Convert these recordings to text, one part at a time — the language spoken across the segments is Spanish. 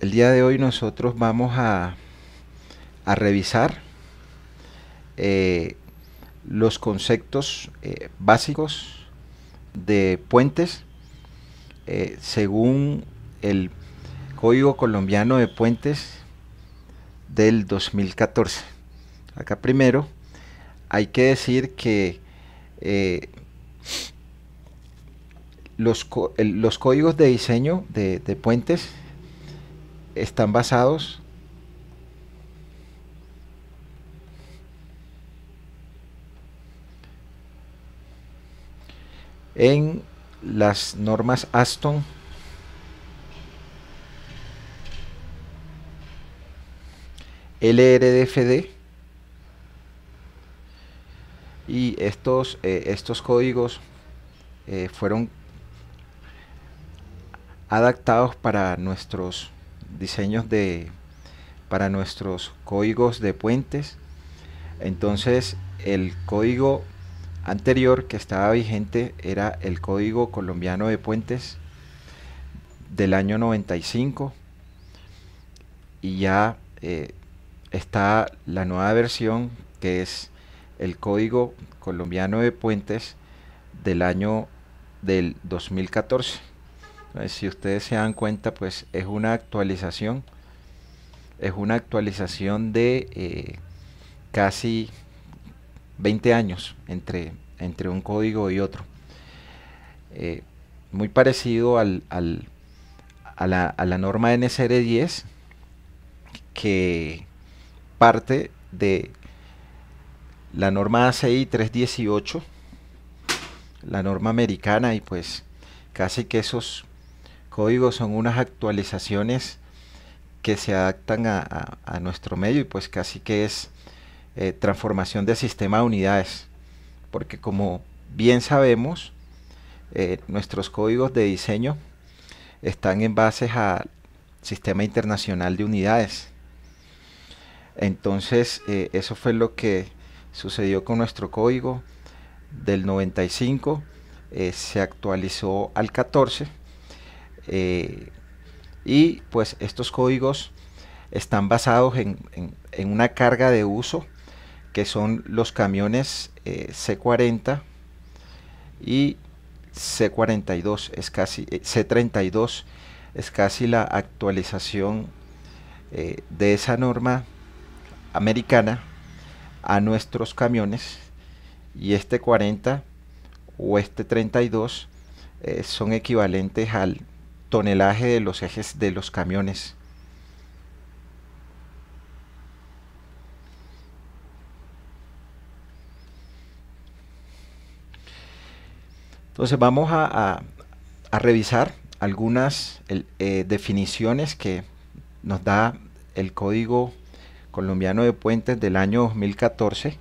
el día de hoy nosotros vamos a, a revisar eh, los conceptos eh, básicos de puentes eh, según el Código Colombiano de Puentes del 2014. Acá primero hay que decir que los, códigos de diseño de puentes están basados en las normas Aston LRDFD y estos, eh, estos códigos eh, fueron adaptados para nuestros diseños de, para nuestros códigos de puentes. Entonces el código anterior que estaba vigente era el código colombiano de puentes del año 95 y ya eh, está la nueva versión que es el código colombiano de puentes del año del 2014 si ustedes se dan cuenta, pues es una actualización, es una actualización de eh, casi 20 años entre, entre un código y otro. Eh, muy parecido al, a, la, a, la, norma NSR 10 que parte de la norma ACI 318, la norma americana y pues casi que esos códigos son unas actualizaciones que se adaptan a, nuestro medio y pues casi que es eh, transformación de sistema de unidades. Porque como bien sabemos, eh, nuestros códigos de diseño están en base al sistema internacional de unidades. Entonces, eh, eso fue lo que sucedió con nuestro código del 95. se actualizó al 14 eh, y pues estos códigos están basados en, una carga de uso que son los camiones eh, C40 y C42 es casi eh, C32 es casi la actualización de esa norma americana a nuestros camiones y este 40 o este 32 son equivalentes al tonelaje de los ejes de los camiones. Entonces vamos a, revisar algunas eh, definiciones que nos da el Código Colombiano de Puentes del año 2014,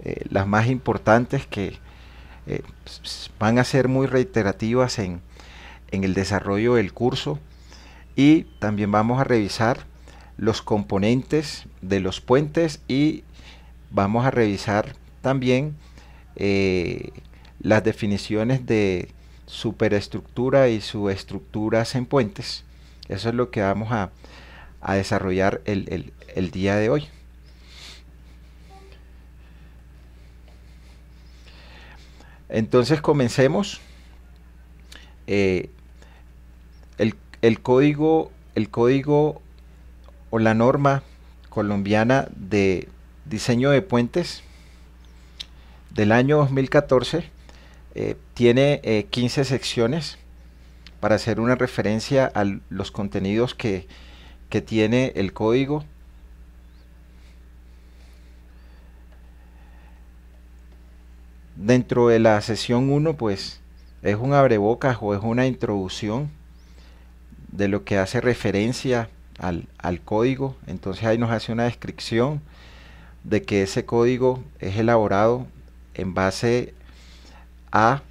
eh, las más importantes que eh, van a ser muy reiterativas en, en el desarrollo del curso y también vamos a revisar los componentes de los puentes y vamos a revisar también eh, las definiciones de superestructura y subestructuras en puentes. Eso es lo que vamos a, desarrollar el, el, día de hoy. Entonces comencemos. Eh, el, el, código, el código o la norma colombiana de diseño de puentes del año 2014 eh, tiene 15 eh, secciones para hacer una referencia a los contenidos que, tiene el código. Dentro de la sesión 1, pues es un abrebocas o es una introducción de lo que hace referencia al, código. Entonces ahí nos hace una descripción de que ese código es elaborado en base a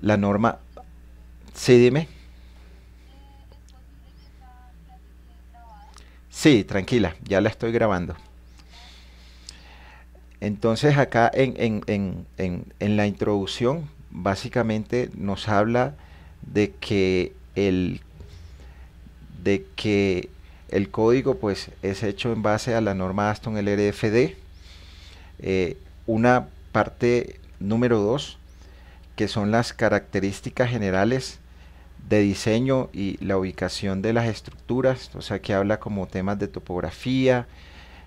la norma. Sí, dime. Sí, tranquila, ya la estoy grabando. Entonces acá en, en la introducción básicamente nos habla de que el de que el código pues es hecho en base a la norma Aston LRFD. Eh, una parte número 2 que son las características generales de diseño y la ubicación de las estructuras, o sea que habla como temas de topografía,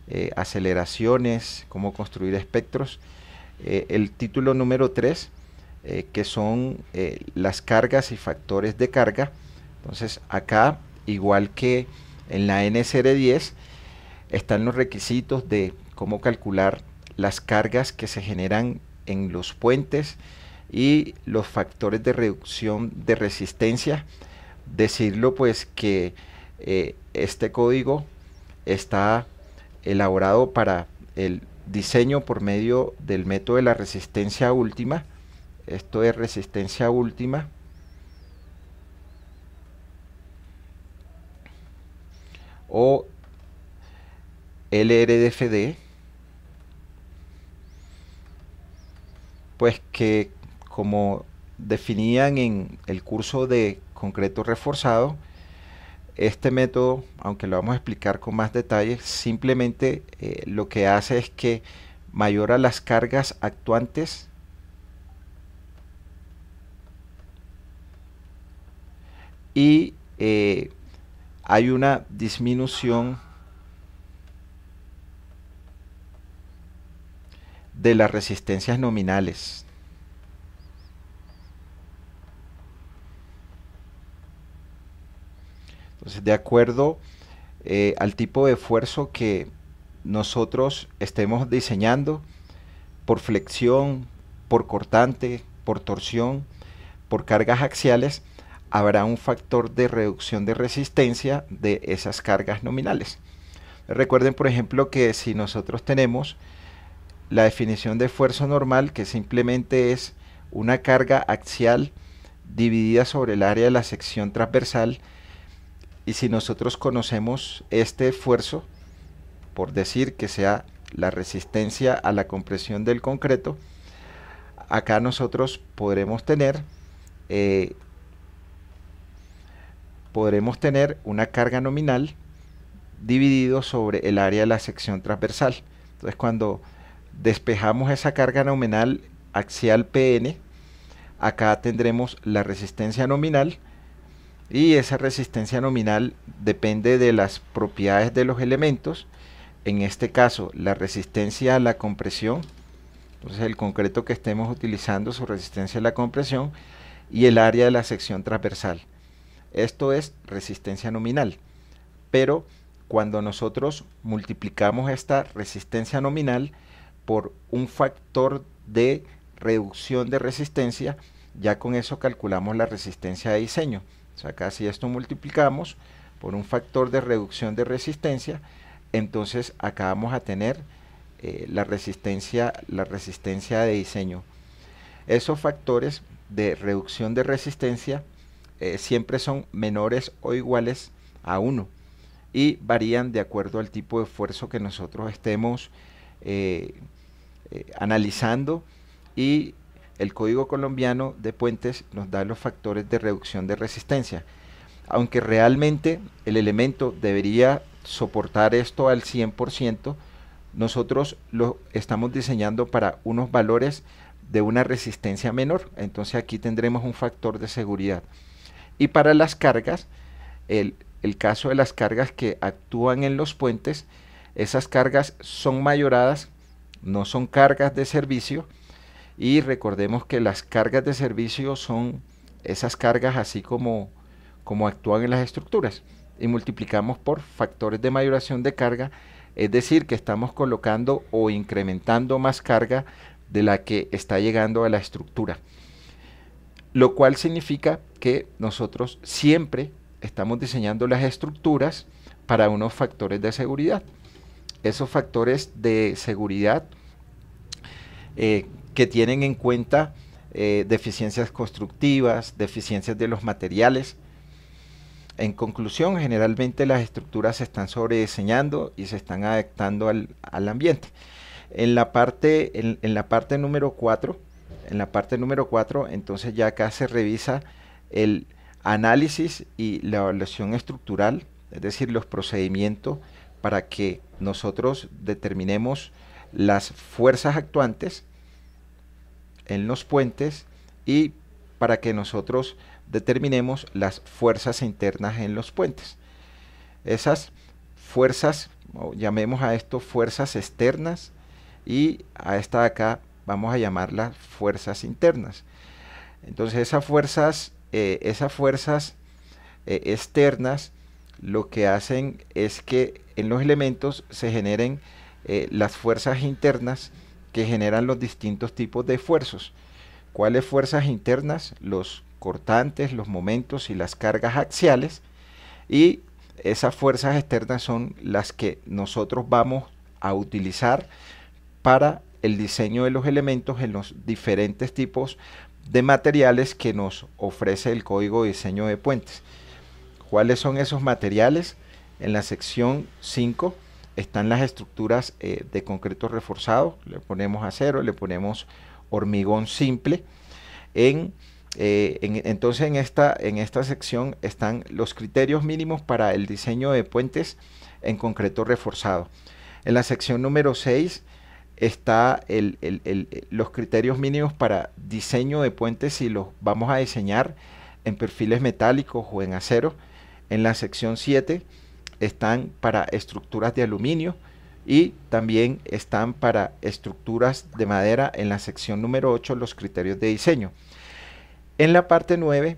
eh, aceleraciones, cómo construir espectros. Eh, el título número 3, que son las cargas y factores de carga. Entonces acá igual que en la NSR10, están los requisitos de cómo calcular las cargas que se generan en los puentes y los factores de reducción de resistencia. Decirlo pues que eh, este código está elaborado para el diseño por medio del método de la resistencia última. Esto es resistencia última o LRDFD, pues que como definían en el curso de concreto reforzado, este método, aunque lo vamos a explicar con más detalle, simplemente eh, lo que hace es que mayora las cargas actuantes y eh, hay una disminución de las resistencias nominales. Entonces, de acuerdo eh, al tipo de esfuerzo que nosotros estemos diseñando, por flexión, por cortante, por torsión, por cargas axiales, habrá un factor de reducción de resistencia de esas cargas nominales. Recuerden, por ejemplo, que si nosotros tenemos la definición de esfuerzo normal, que simplemente es una carga axial dividida sobre el área de la sección transversal, y si nosotros conocemos este esfuerzo, por decir que sea la resistencia a la compresión del concreto, acá nosotros podremos tener eh, podremos tener una carga nominal dividido sobre el área de la sección transversal. Entonces cuando despejamos esa carga nominal axial PN, acá tendremos la resistencia nominal y esa resistencia nominal depende de las propiedades de los elementos. En este caso, la resistencia a la compresión, entonces el concreto que estemos utilizando, su resistencia a la compresión y el área de la sección transversal. Esto es resistencia nominal. Pero cuando nosotros multiplicamos esta resistencia nominal por un factor de reducción de resistencia, ya con eso calculamos la resistencia de diseño. O sea, acá si esto multiplicamos por un factor de reducción de resistencia, entonces acabamos a tener eh, la, resistencia, la resistencia de diseño. Esos factores de reducción de resistencia eh, siempre son menores o iguales a 1 y varían de acuerdo al tipo de esfuerzo que nosotros estemos eh, eh, analizando y el código colombiano de puentes nos da los factores de reducción de resistencia. Aunque realmente el elemento debería soportar esto al 100%, nosotros lo estamos diseñando para unos valores de una resistencia menor. Entonces aquí tendremos un factor de seguridad. Y para las cargas, el, caso de las cargas que actúan en los puentes, esas cargas son mayoradas, no son cargas de servicio. Y recordemos que las cargas de servicio son esas cargas así como, como actúan en las estructuras. Y multiplicamos por factores de mayoración de carga, es decir, que estamos colocando o incrementando más carga de la que está llegando a la estructura. Lo cual significa que nosotros siempre estamos diseñando las estructuras para unos factores de seguridad. Esos factores de seguridad eh, que tienen en cuenta eh, deficiencias constructivas, deficiencias de los materiales. En conclusión, generalmente las estructuras se están sobrediseñando y se están adaptando al, ambiente. En la parte, en, en la parte número 4, en la parte número 4, entonces ya acá se revisa el análisis y la evaluación estructural, es decir, los procedimientos para que nosotros determinemos las fuerzas actuantes en los puentes y para que nosotros determinemos las fuerzas internas en los puentes. Esas fuerzas, llamemos a esto fuerzas externas y a esta de acá vamos a llamarlas fuerzas internas. Entonces esas fuerzas eh, esas fuerzas eh, externas lo que hacen es que en los elementos se generen eh, las fuerzas internas que generan los distintos tipos de esfuerzos. ¿Cuáles fuerzas internas? Los cortantes, los momentos y las cargas axiales. Y esas fuerzas externas son las que nosotros vamos a utilizar para el diseño de los elementos en los diferentes tipos de materiales que nos ofrece el código de diseño de puentes. ¿Cuáles son esos materiales? En la sección 5 están las estructuras eh, de concreto reforzado, le ponemos acero, le ponemos hormigón simple. Eh, entonces en esta, en esta sección están los criterios mínimos para el diseño de puentes en concreto reforzado. En la sección número 6 está los criterios mínimos para diseño de puentes si los vamos a diseñar en perfiles metálicos o en acero. En la sección 7 están para estructuras de aluminio y también están para estructuras de madera en la sección número 8 los criterios de diseño. En la parte 9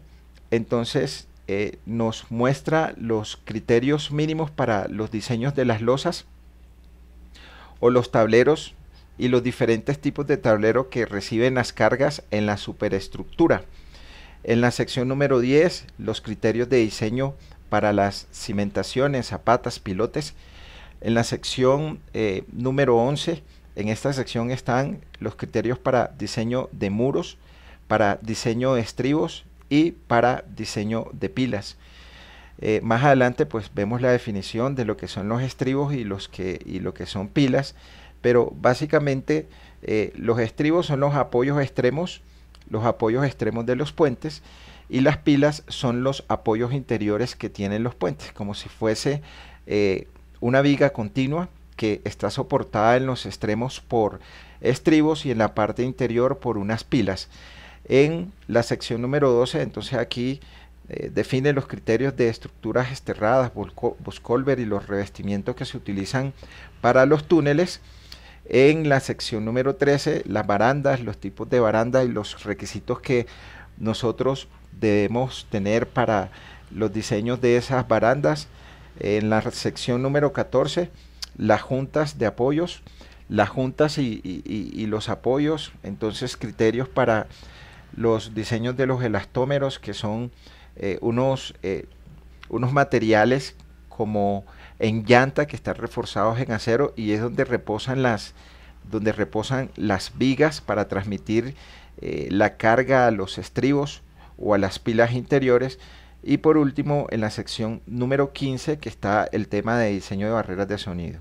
entonces eh, nos muestra los criterios mínimos para los diseños de las losas o los tableros y los diferentes tipos de tablero que reciben las cargas en la superestructura. En la sección número 10, los criterios de diseño para las cimentaciones, zapatas, pilotes. En la sección eh, número 11, en esta sección están los criterios para diseño de muros, para diseño de estribos y para diseño de pilas. Eh, más adelante pues vemos la definición de lo que son los estribos y, los que, y lo que son pilas pero básicamente eh, los estribos son los apoyos extremos, los apoyos extremos de los puentes, y las pilas son los apoyos interiores que tienen los puentes, como si fuese eh, una viga continua que está soportada en los extremos por estribos y en la parte interior por unas pilas. En la sección número 12, entonces aquí eh, define los criterios de estructuras esterradas, buscolver y los revestimientos que se utilizan para los túneles en la sección número 13, las barandas, los tipos de barandas y los requisitos que nosotros debemos tener para los diseños de esas barandas. En la sección número 14, las juntas de apoyos, las juntas y, los apoyos, entonces criterios para los diseños de los elastómeros, que son eh, unos, eh, unos materiales como en llanta que están reforzados en acero y es donde reposan las, donde reposan las vigas para transmitir eh, la carga a los estribos o a las pilas interiores. Y por último, en la sección número 15, que está el tema de diseño de barreras de sonido.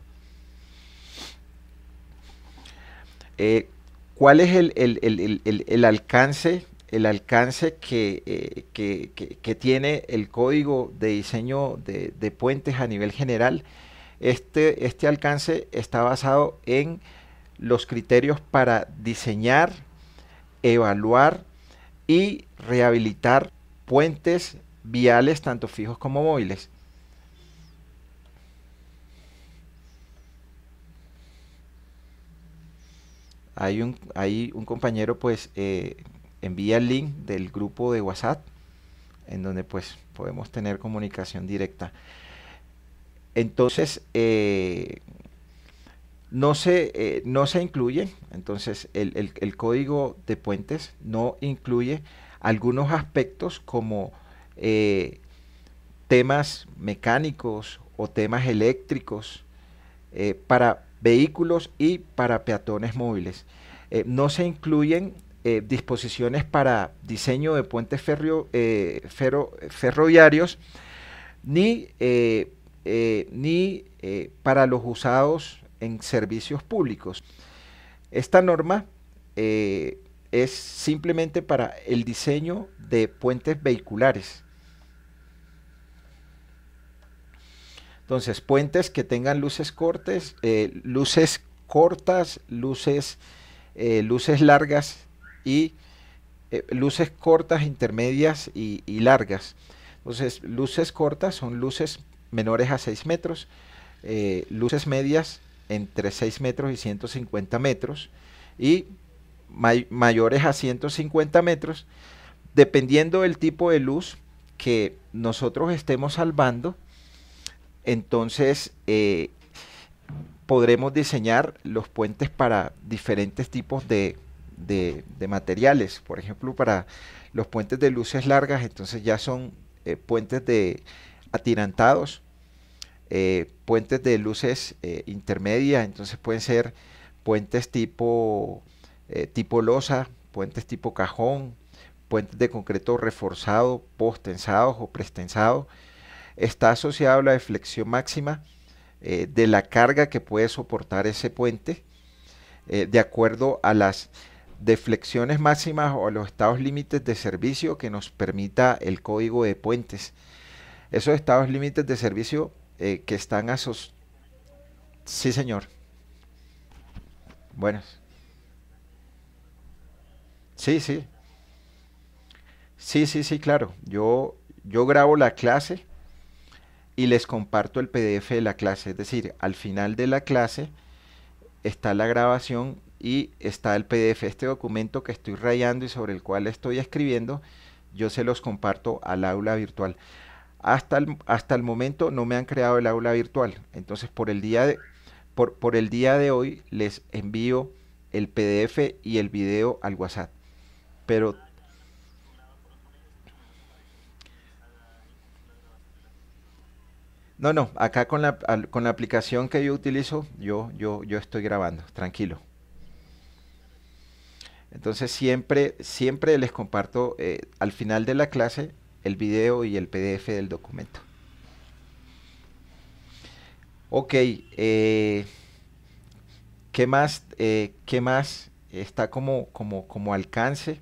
Eh, ¿Cuál es el, el, el, el alcance el alcance eh, que, tiene el código de diseño de, puentes a nivel general, este, este alcance está basado en los criterios para diseñar, evaluar y rehabilitar puentes viales, tanto fijos como móviles. Hay un, hay un compañero pues eh, envía el link del grupo de WhatsApp en donde pues podemos tener comunicación directa. Entonces, eh, no, se, eh, no se incluye, entonces el, código de puentes no incluye algunos aspectos como eh, temas mecánicos o temas eléctricos para vehículos y para peatones móviles. no se incluyen eh, disposiciones para diseño de puentes eh, ferroviarios, ni, eh, ni para los usados en servicios públicos. Esta norma es simplemente para el diseño de puentes vehiculares. Entonces, puentes que tengan luces cortes, luces cortas, luces, luces largas, y eh, luces cortas, intermedias y, largas. Entonces, luces cortas son luces menores a 6 metros, eh, luces medias entre 6 metros y 150 metros y mayores a 150 metros, dependiendo del tipo de luz que nosotros estemos salvando, entonces eh, podremos diseñar los puentes para diferentes tipos de, de, materiales, por ejemplo, para los puentes de luces largas, entonces ya son eh, puentes de atirantados, eh, puentes de luces eh, intermedias, entonces pueden ser puentes tipo, tipo losa, puentes tipo cajón, puentes de concreto reforzado, postensados o prestensados. Está asociado a la deflexión máxima de la carga que puede soportar ese puente de acuerdo a las deflexiones máximas o los estados límites de servicio que nos permita el código de puentes. Esos estados límites de servicio eh, que están a sus... Sí, señor. Buenas. Sí, sí. Sí, sí, sí, claro. Yo, yo grabo la clase y les comparto el PDF de la clase. Es decir, al final de la clase está la grabación y está el PDF, este documento que estoy rayando y sobre el cual estoy escribiendo, yo se los comparto al aula virtual. Hasta el, hasta el momento no me han creado el aula virtual, entonces por el día de, por, por el día de hoy les envío el PDF y el video al WhatsApp. Pero No, no, acá con la, con la aplicación que yo utilizo, yo, yo, yo estoy grabando, tranquilo. Entonces siempre, siempre les comparto eh, al final de la clase el video y el PDF del documento. Ok, eh, ¿qué más? Eh, más está como, como, como alcance?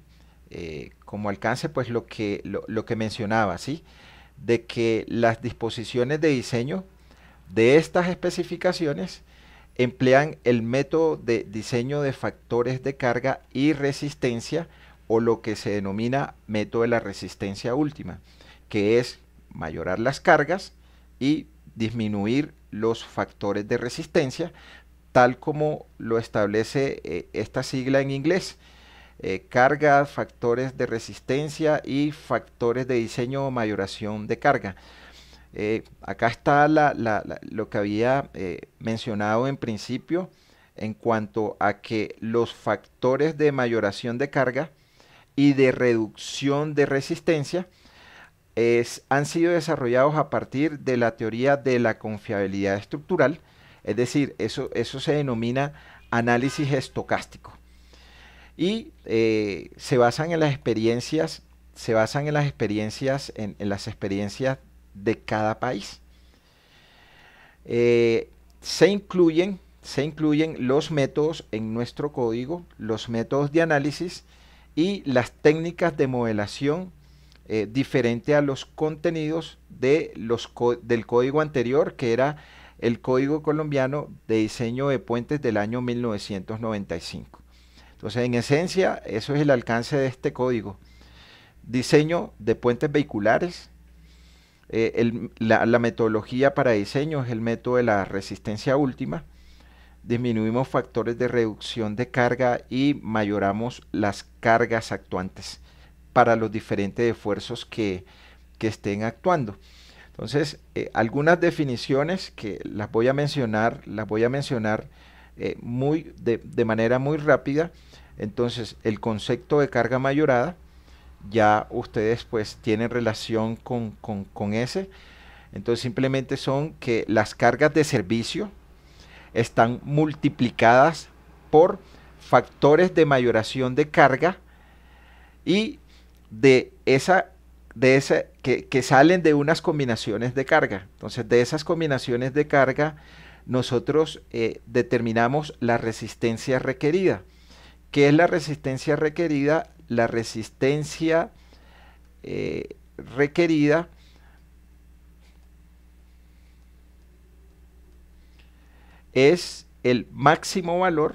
como alcance, pues lo que, lo que mencionaba, ¿sí? De que las disposiciones de diseño de estas especificaciones emplean el método de diseño de factores de carga y resistencia o lo que se denomina método de la resistencia última, que es mayorar las cargas y disminuir los factores de resistencia, tal como lo establece eh, esta sigla en inglés. Eh, carga cargas, factores de resistencia y factores de diseño o mayoración de carga. Eh, acá está lo que había eh, mencionado en principio en cuanto a que los factores de mayoración de carga y de reducción de resistencia han sido desarrollados a partir de la teoría de la confiabilidad estructural, es decir, eso, eso se denomina análisis estocástico. Y eh, se basan en las experiencias, se basan en las experiencias, en, en las experiencias de cada país. Eh, se, incluyen, se incluyen los métodos en nuestro código, los métodos de análisis y las técnicas de modelación eh, diferente a los contenidos de los del código anterior, que era el Código Colombiano de Diseño de Puentes del año 1995. Entonces, en esencia, eso es el alcance de este código. Diseño de puentes vehiculares, eh, la, metodología para diseño es el método de la resistencia última. Disminuimos factores de reducción de carga y mayoramos las cargas actuantes para los diferentes esfuerzos que, que estén actuando. Entonces, eh, algunas definiciones que las voy a mencionar, las voy a mencionar eh, muy, de manera muy rápida. Entonces, el concepto de carga mayorada, ya ustedes pues tienen relación con, con, con ese. Entonces simplemente son que las cargas de servicio están multiplicadas por factores de mayoración de carga y de esa de esa que, salen de unas combinaciones de carga. Entonces, de esas combinaciones de carga, nosotros eh, determinamos la resistencia requerida. que es la resistencia requerida? la resistencia eh, requerida es el máximo valor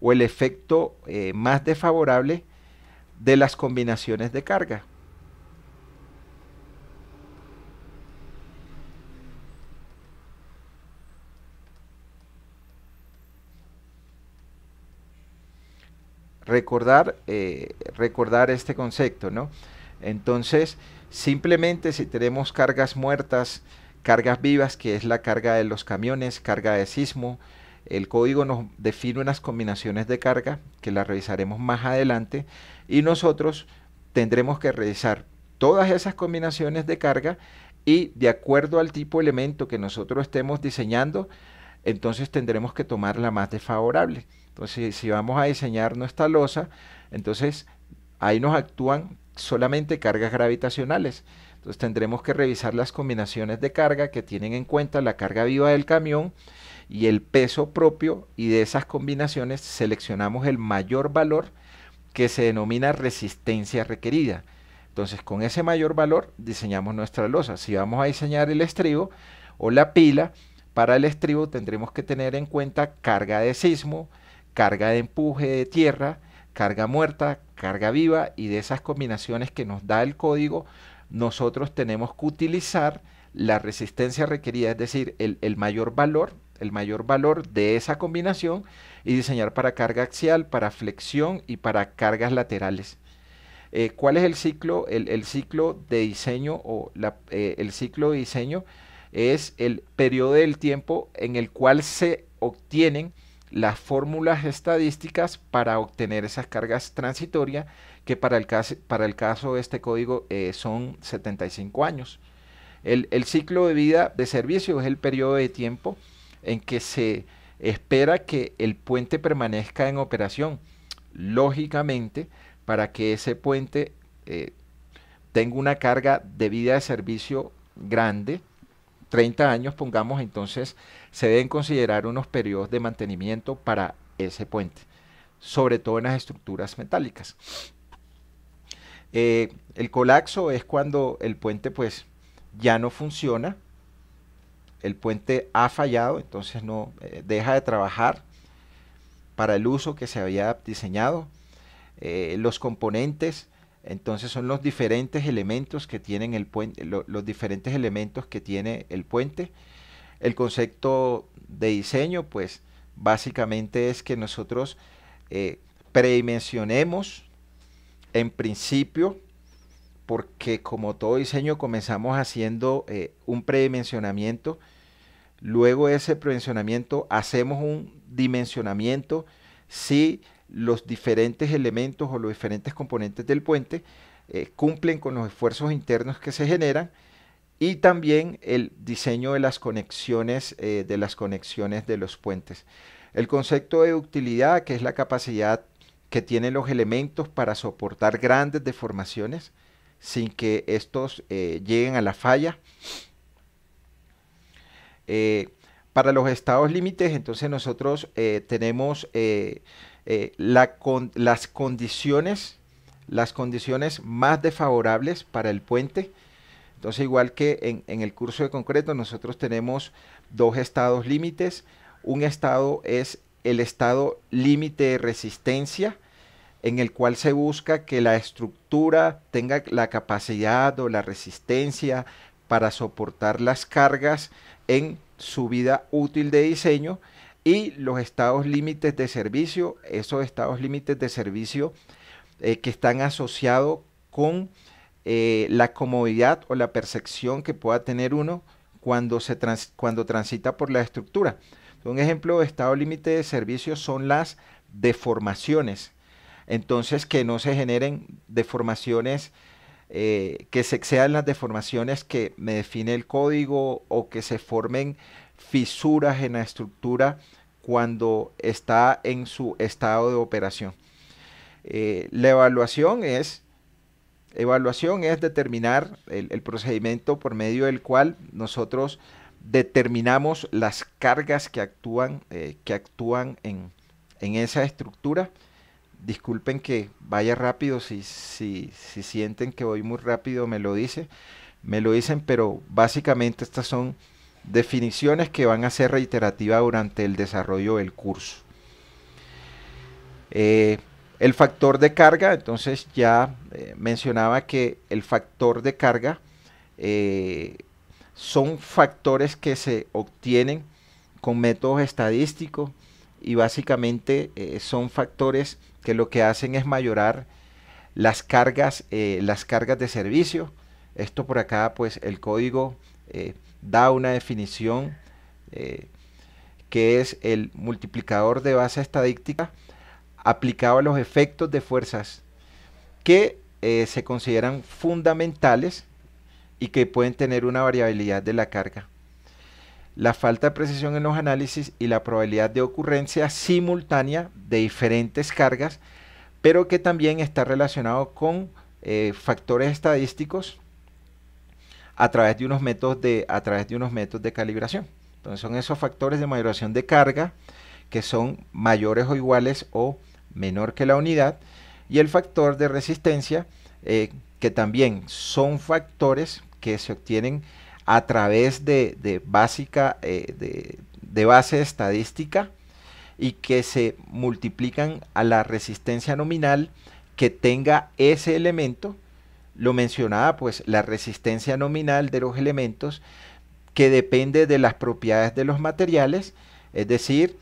o el efecto eh, más desfavorable de las combinaciones de carga. recordar, eh, recordar este concepto, ¿no? Entonces, simplemente si tenemos cargas muertas, cargas vivas, que es la carga de los camiones, carga de sismo, el código nos define unas combinaciones de carga que las revisaremos más adelante y nosotros tendremos que revisar todas esas combinaciones de carga y de acuerdo al tipo de elemento que nosotros estemos diseñando, entonces tendremos que tomar la más desfavorable. Entonces, si vamos a diseñar nuestra losa, entonces ahí nos actúan solamente cargas gravitacionales. Entonces tendremos que revisar las combinaciones de carga que tienen en cuenta la carga viva del camión y el peso propio y de esas combinaciones seleccionamos el mayor valor que se denomina resistencia requerida. Entonces con ese mayor valor diseñamos nuestra losa. Si vamos a diseñar el estribo o la pila, para el estribo tendremos que tener en cuenta carga de sismo, carga de empuje de tierra, carga muerta, carga viva y de esas combinaciones que nos da el código, nosotros tenemos que utilizar la resistencia requerida, es decir, el, mayor valor, el mayor valor de esa combinación y diseñar para carga axial, para flexión y para cargas laterales. Eh, ¿Cuál es el ciclo? El, ciclo de diseño o eh, el ciclo de diseño es el periodo del tiempo en el cual se obtienen las fórmulas estadísticas para obtener esas cargas transitorias que para el caso, para el caso de este código eh, son 75 años. El, ciclo de vida de servicio es el periodo de tiempo en que se espera que el puente permanezca en operación. Lógicamente, para que ese puente eh, tenga una carga de vida de servicio grande, 30 años, pongamos entonces, se deben considerar unos periodos de mantenimiento para ese puente, sobre todo en las estructuras metálicas. Eh, el colapso es cuando el puente pues ya no funciona, el puente ha fallado, entonces no eh, deja de trabajar para el uso que se había diseñado. Eh, los componentes, entonces son los diferentes elementos que tienen el puente, los diferentes elementos que tiene el puente. El concepto de diseño, pues básicamente es que nosotros eh, predimensionemos en principio, porque como todo diseño comenzamos haciendo eh, un predimensionamiento, luego ese predimensionamiento hacemos un dimensionamiento si los diferentes elementos o los diferentes componentes del puente eh, cumplen con los esfuerzos internos que se generan y también el diseño de las conexiones, eh, de las conexiones de los puentes. El concepto de utilidad, que es la capacidad que tienen los elementos para soportar grandes deformaciones sin que estos eh, lleguen a la falla. Eh, para los estados límites, entonces nosotros tenemos las condiciones, las condiciones más desfavorables para el puente entonces, igual que en, el curso de concreto, nosotros tenemos dos estados límites. Un estado es el estado límite de resistencia, en el cual se busca que la estructura tenga la capacidad o la resistencia para soportar las cargas en su vida útil de diseño y los estados límites de servicio, esos estados límites de servicio eh, que están asociados con eh, la comodidad o la percepción que pueda tener uno cuando, se cuando transita por la estructura. Un ejemplo de estado límite de servicio son las deformaciones. Entonces, que no se generen deformaciones, eh, que se excedan las deformaciones que me define el código o que se formen fisuras en la estructura cuando está en su estado de operación. Eh, la evaluación es Evaluación es determinar el, procedimiento por medio del cual nosotros determinamos las cargas que actúan, eh, que actúan en, esa estructura. Disculpen que vaya rápido, si, si, si, sienten que voy muy rápido me lo dicen, me lo dicen, pero básicamente estas son definiciones que van a ser reiterativas durante el desarrollo del curso. Eh, el factor de carga, entonces ya eh, mencionaba que el factor de carga eh, son factores que se obtienen con métodos estadísticos y básicamente eh, son factores que lo que hacen es mayorar las cargas, las cargas de servicio. Esto por acá, pues el código da una definición que es el multiplicador de base estadística aplicado a los efectos de fuerzas que eh, se consideran fundamentales y que pueden tener una variabilidad de la carga. La falta de precisión en los análisis y la probabilidad de ocurrencia simultánea de diferentes cargas, pero que también está relacionado con eh, factores estadísticos a través de unos métodos de a través de unos métodos de calibración. Entonces son esos factores de maduración de carga que son mayores o iguales o menor que la unidad y el factor de resistencia eh, que también son factores que se obtienen a través de, básica eh, de, de, base estadística y que se multiplican a la resistencia nominal que tenga ese elemento lo mencionaba pues la resistencia nominal de los elementos que depende de las propiedades de los materiales es decir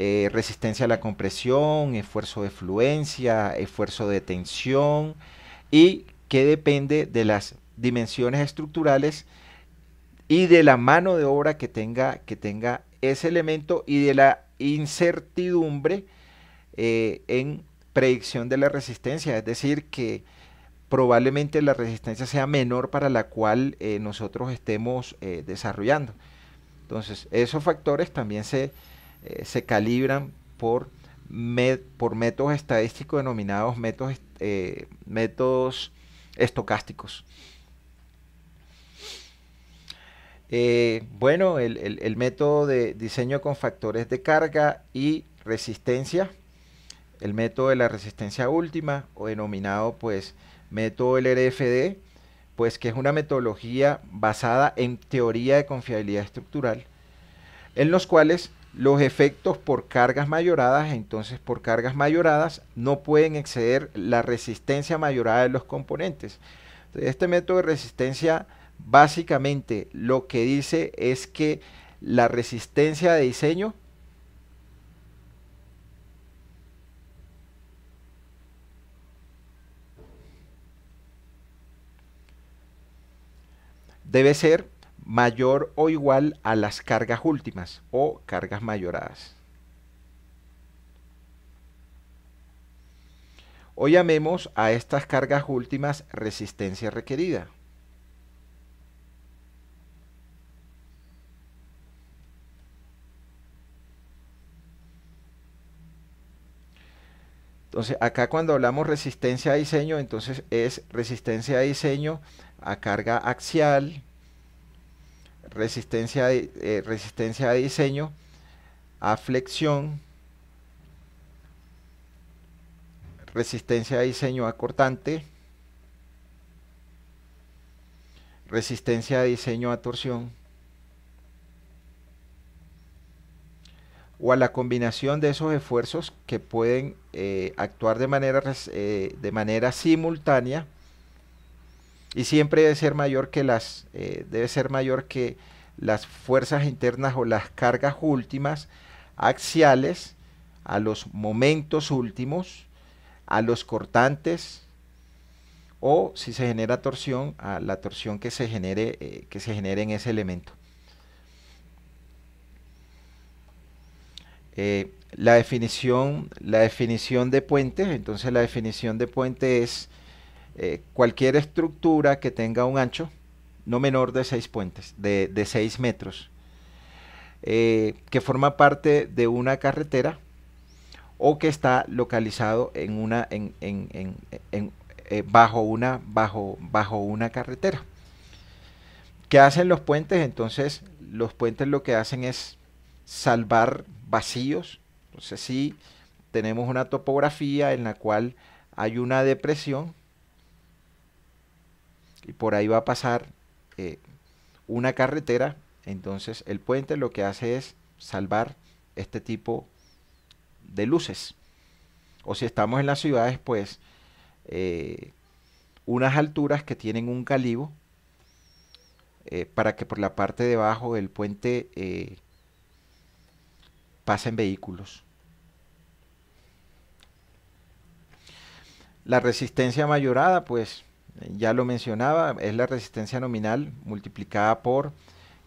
eh, resistencia a la compresión, esfuerzo de fluencia, esfuerzo de tensión y que depende de las dimensiones estructurales y de la mano de obra que tenga, que tenga ese elemento y de la incertidumbre eh, en predicción de la resistencia, es decir, que probablemente la resistencia sea menor para la cual eh, nosotros estemos desarrollando. Entonces, esos factores también se, eh, se calibran por, por métodos estadísticos denominados métodos, eh, métodos estocásticos. Eh, bueno, el, método de diseño con factores de carga y resistencia, el método de la resistencia última o denominado pues método LRFD, pues que es una metodología basada en teoría de confiabilidad estructural, en los cuales los efectos por cargas mayoradas, entonces por cargas mayoradas, no pueden exceder la resistencia mayorada de los componentes. este método de resistencia básicamente lo que dice es que la resistencia de diseño debe ser mayor o igual a las cargas últimas o cargas mayoradas. O llamemos a estas cargas últimas resistencia requerida. Entonces, acá cuando hablamos resistencia a diseño, entonces es resistencia a diseño a carga axial, resistencia, eh, resistencia de diseño a flexión, resistencia de diseño a cortante, resistencia de diseño a torsión o a la combinación de esos esfuerzos que pueden eh, actuar de manera, eh, de manera simultánea y siempre debe ser mayor que las eh, debe ser mayor que las fuerzas internas o las cargas últimas axiales a los momentos últimos a los cortantes o si se genera torsión a la torsión que se genere eh, que se genere en ese elemento eh, la definición la definición de puente entonces la definición de puente es eh, cualquier estructura que tenga un ancho no menor de 6 puentes, de, de metros, eh, que forma parte de una carretera o que está localizado en una, eh, bajo, una, bajo, bajo una carretera. ¿Qué hacen los puentes? Entonces, los puentes lo que hacen es salvar vacíos. Entonces, si tenemos una topografía en la cual hay una depresión, y por ahí va a pasar eh, una carretera, entonces el puente lo que hace es salvar este tipo de luces. O si estamos en las ciudades, pues eh, unas alturas que tienen un calibo eh, para que por la parte de abajo del puente pasen vehículos. La resistencia mayorada, pues ya lo mencionaba, es la resistencia nominal multiplicada por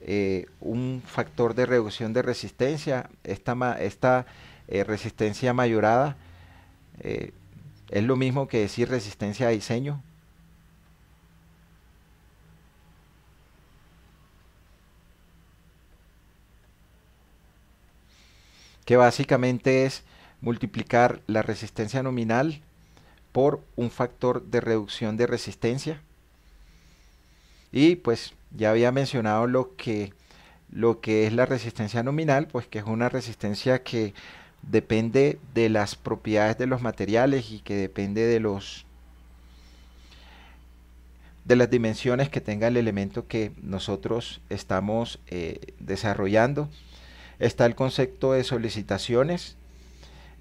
eh, un factor de reducción de resistencia, esta, eh, resistencia mayorada eh, es lo mismo que decir resistencia a diseño. que básicamente es multiplicar la resistencia nominal por un factor de reducción de resistencia. Y pues ya había mencionado lo que, lo que es la resistencia nominal, pues que es una resistencia que depende de las propiedades de los materiales y que depende de los de las dimensiones que tenga el elemento que nosotros estamos eh, desarrollando. Está el concepto de solicitaciones,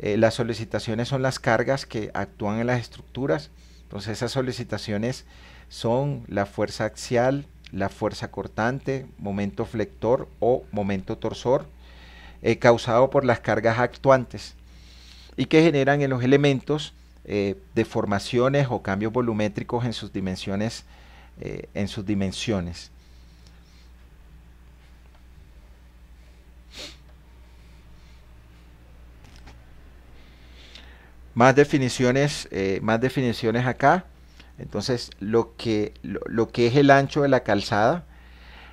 eh, las solicitaciones son las cargas que actúan en las estructuras. Entonces esas solicitaciones son la fuerza axial, la fuerza cortante, momento flector o momento torsor, eh, causado por las cargas actuantes y que generan en los elementos eh, deformaciones o cambios volumétricos en sus dimensiones. Más definiciones, eh, más definiciones acá. Entonces, lo que, lo, que es el ancho de la calzada.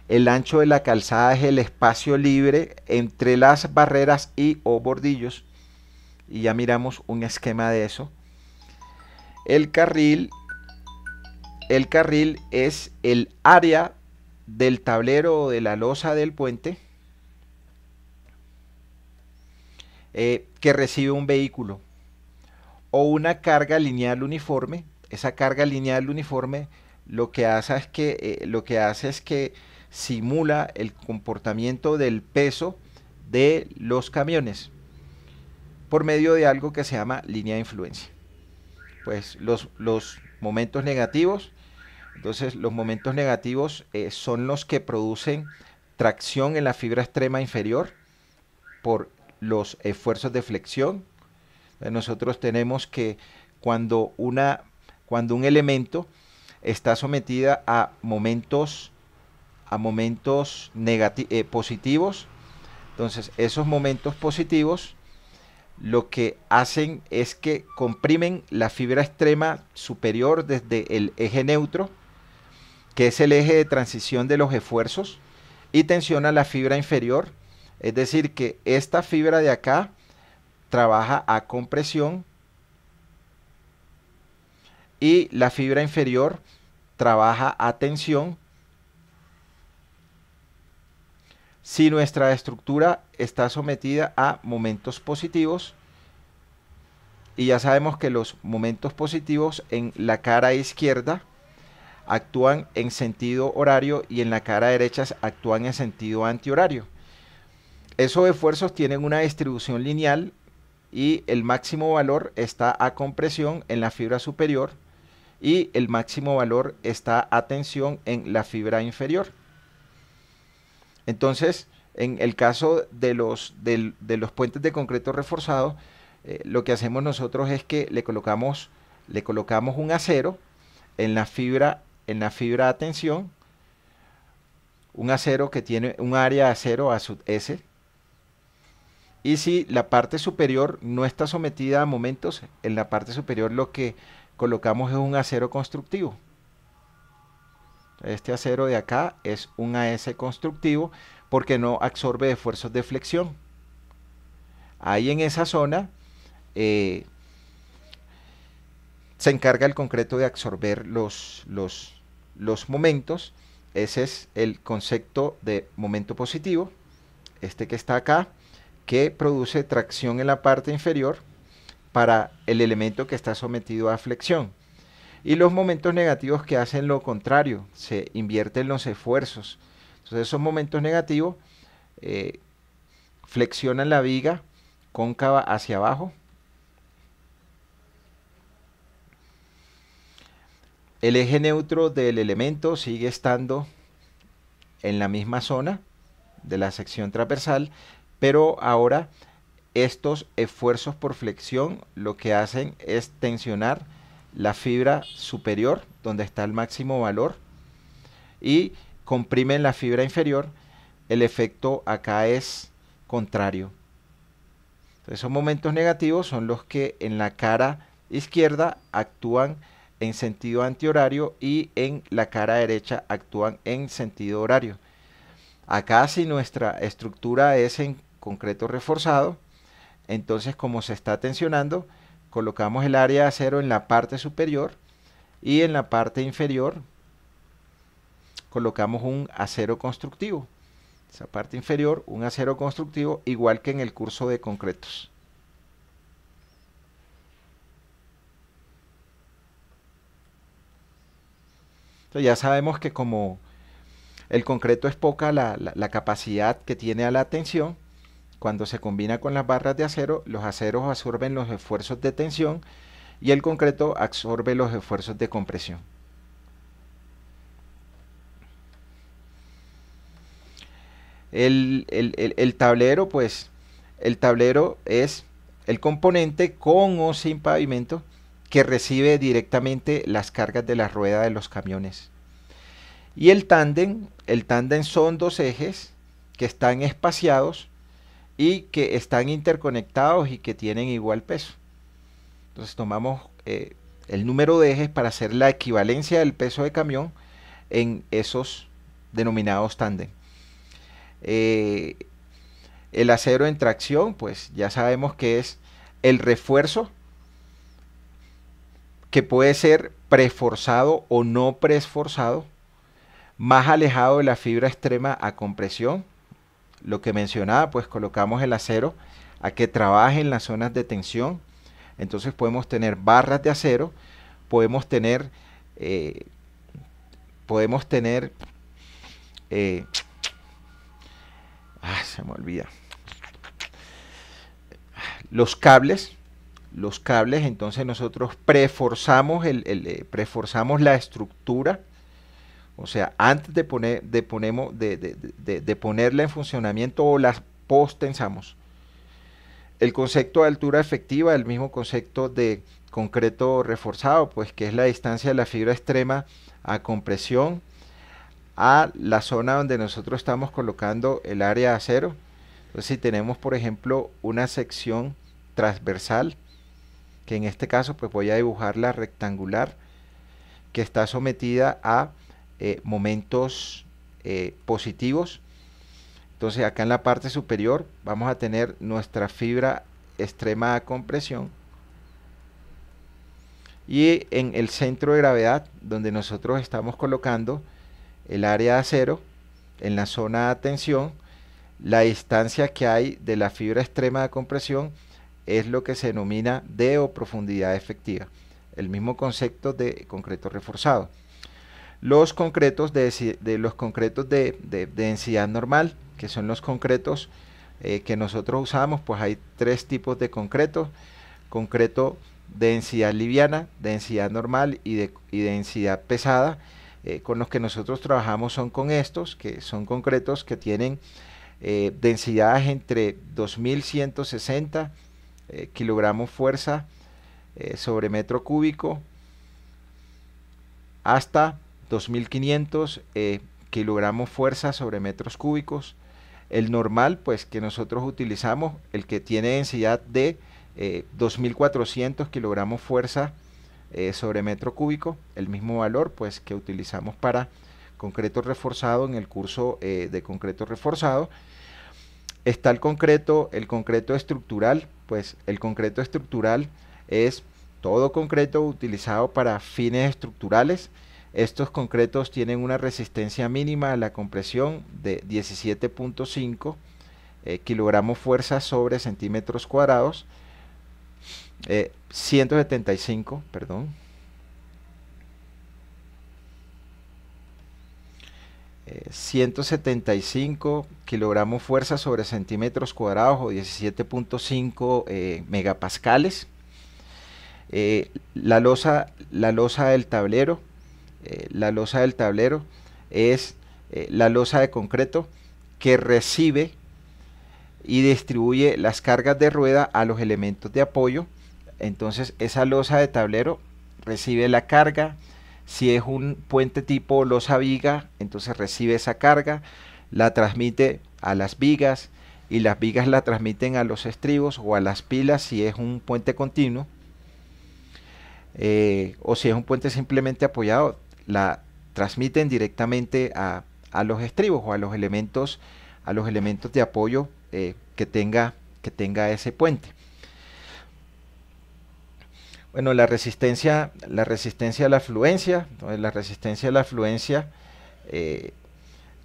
El ancho de la calzada es el espacio libre entre las barreras y o bordillos. Y ya miramos un esquema de eso. El carril, el carril es el área del tablero o de la losa del puente eh, que recibe un vehículo o una carga lineal uniforme. Esa carga lineal uniforme lo que hace es que, eh, lo que, hace es que simula el comportamiento del peso de los camiones por medio de algo que se llama línea de influencia. Pues los, momentos negativos, entonces los momentos negativos eh, son los que producen tracción en la fibra extrema inferior por los esfuerzos de flexión eh, nosotros tenemos que cuando, una, cuando un elemento está sometida a momentos, a momentos eh, positivos, entonces esos momentos positivos lo que hacen es que comprimen la fibra extrema superior desde el eje neutro, que es el eje de transición de los esfuerzos, y tensiona la fibra inferior, es decir, que esta fibra de acá trabaja a compresión y la fibra inferior trabaja a tensión. Si nuestra estructura está sometida a momentos positivos, y ya sabemos que los momentos positivos en la cara izquierda actúan en sentido horario y en la cara derecha actúan en sentido antihorario. Esos esfuerzos tienen una distribución lineal y el máximo valor está a compresión en la fibra superior y el máximo valor está a tensión en la fibra inferior. Entonces, en el caso de los, de, los puentes de concreto reforzado, eh, lo que hacemos nosotros es que le colocamos, le colocamos un acero en la fibra, en la fibra a tensión, un acero que tiene un área de acero a sub S, y si la parte superior no está sometida a momentos, en la parte superior lo que colocamos es un acero constructivo. Este acero de acá es un AS constructivo porque no absorbe esfuerzos de flexión. Ahí en esa zona eh, se encarga el concreto de absorber los, los, los momentos. Ese es el concepto de momento positivo. Este que está acá que produce tracción en la parte inferior para el elemento que está sometido a flexión. Y los momentos negativos que hacen lo contrario, se invierten los esfuerzos. Entonces esos momentos negativos eh, flexionan la viga cóncava hacia abajo. El eje neutro del elemento sigue estando en la misma zona de la sección transversal pero ahora estos esfuerzos por flexión lo que hacen es tensionar la fibra superior, donde está el máximo valor, y comprimen la fibra inferior. El efecto acá es contrario. esos momentos negativos son los que en la cara izquierda actúan en sentido antihorario y en la cara derecha actúan en sentido horario. Acá si nuestra estructura es en concreto reforzado. Entonces, como se está tensionando, colocamos el área de acero en la parte superior y en la parte inferior colocamos un acero constructivo. Esa parte inferior, un acero constructivo, igual que en el curso de concretos. ya sabemos que como el concreto es poca la, la capacidad que tiene a la tensión, cuando se combina con las barras de acero, los aceros absorben los esfuerzos de tensión y el concreto absorbe los esfuerzos de compresión. El, el, tablero, pues, el tablero es el componente con o sin pavimento que recibe directamente las cargas de la rueda de los camiones. Y el tándem, el tándem son dos ejes que están espaciados y que están interconectados y que tienen igual peso. Entonces tomamos eh, el número de ejes para hacer la equivalencia del peso de camión en esos denominados tándem. Eh, el acero en tracción, pues ya sabemos que es el refuerzo que puede ser preforzado o no preesforzado, más alejado de la fibra extrema a compresión, lo que mencionaba, pues colocamos el acero a que trabaje en las zonas de tensión. Entonces podemos tener barras de acero, podemos tener, eh, podemos tener, eh, ah, se me olvida, los cables, los cables, entonces nosotros preforzamos, el, eh, preforzamos la estructura o sea, antes de, poner, de, ponemos, de, ponerla en funcionamiento o las postensamos. El concepto de altura efectiva, el mismo concepto de concreto reforzado, pues que es la distancia de la fibra extrema a compresión a la zona donde nosotros estamos colocando el área de acero. Entonces, si tenemos, por ejemplo, una sección transversal, que en este caso pues voy a dibujarla rectangular, que está sometida a eh, momentos eh, positivos. Entonces acá en la parte superior vamos a tener nuestra fibra extrema de compresión. Y en el centro de gravedad, donde nosotros estamos colocando el área de acero, en la zona de tensión, la distancia que hay de la fibra extrema de compresión es lo que se denomina de o profundidad efectiva, el mismo concepto de concreto reforzado los concretos de, los concretos de, densidad normal, que son los concretos eh, que nosotros usamos, pues hay tres tipos de concreto concreto de densidad liviana, densidad normal y, de, densidad pesada. Eh, con los que nosotros trabajamos son con estos, que son concretos que tienen eh, densidades entre 2160 kilogramos fuerza sobre metro cúbico hasta 2500 eh, kilogramos fuerza sobre metros cúbicos. El normal, pues que nosotros utilizamos, el que tiene densidad de 2400 eh, kilogramos fuerza eh, sobre metro cúbico, el mismo valor pues que utilizamos para concreto reforzado en el curso de concreto reforzado. Está el concreto, el concreto estructural, pues el concreto estructural es todo concreto utilizado para fines estructurales. Estos concretos tienen una resistencia mínima a la compresión de 17.5 eh, kilogramos fuerza sobre centímetros cuadrados, 175, eh, perdón. 175 eh, kilogramos fuerza sobre centímetros cuadrados o 17.5 megapascales. la, losa, la losa del tablero eh, la losa del tablero es eh, la losa de concreto que recibe y distribuye las cargas de rueda a los elementos de apoyo. Entonces esa losa de tablero recibe la carga. Si es un puente tipo losa viga, entonces recibe esa carga, la transmite a las vigas y las vigas la transmiten a los estribos o a las pilas si es un puente continuo. Eh, o si es un puente simplemente apoyado, la transmiten directamente a, a, los estribos o a los elementos, a los elementos de apoyo eh, que, tenga, que tenga ese puente. Bueno, la resistencia, la resistencia a la afluencia la resistencia a la afluencia eh,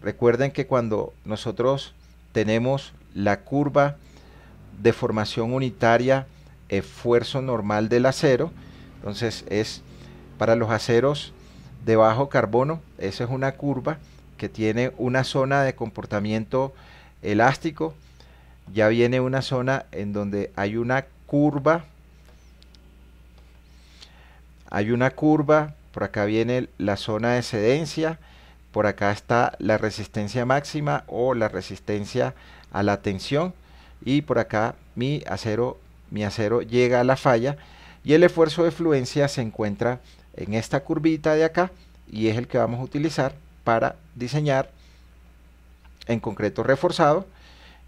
recuerden que cuando nosotros tenemos la curva de formación unitaria, esfuerzo normal del acero, entonces es para los aceros de bajo carbono, esa es una curva que tiene una zona de comportamiento elástico, ya viene una zona en donde hay una curva, hay una curva, por acá viene la zona de cedencia por acá está la resistencia máxima o la resistencia a la tensión y por acá mi acero, mi acero llega a la falla y el esfuerzo de fluencia se encuentra en esta curvita de acá y es el que vamos a utilizar para diseñar en concreto reforzado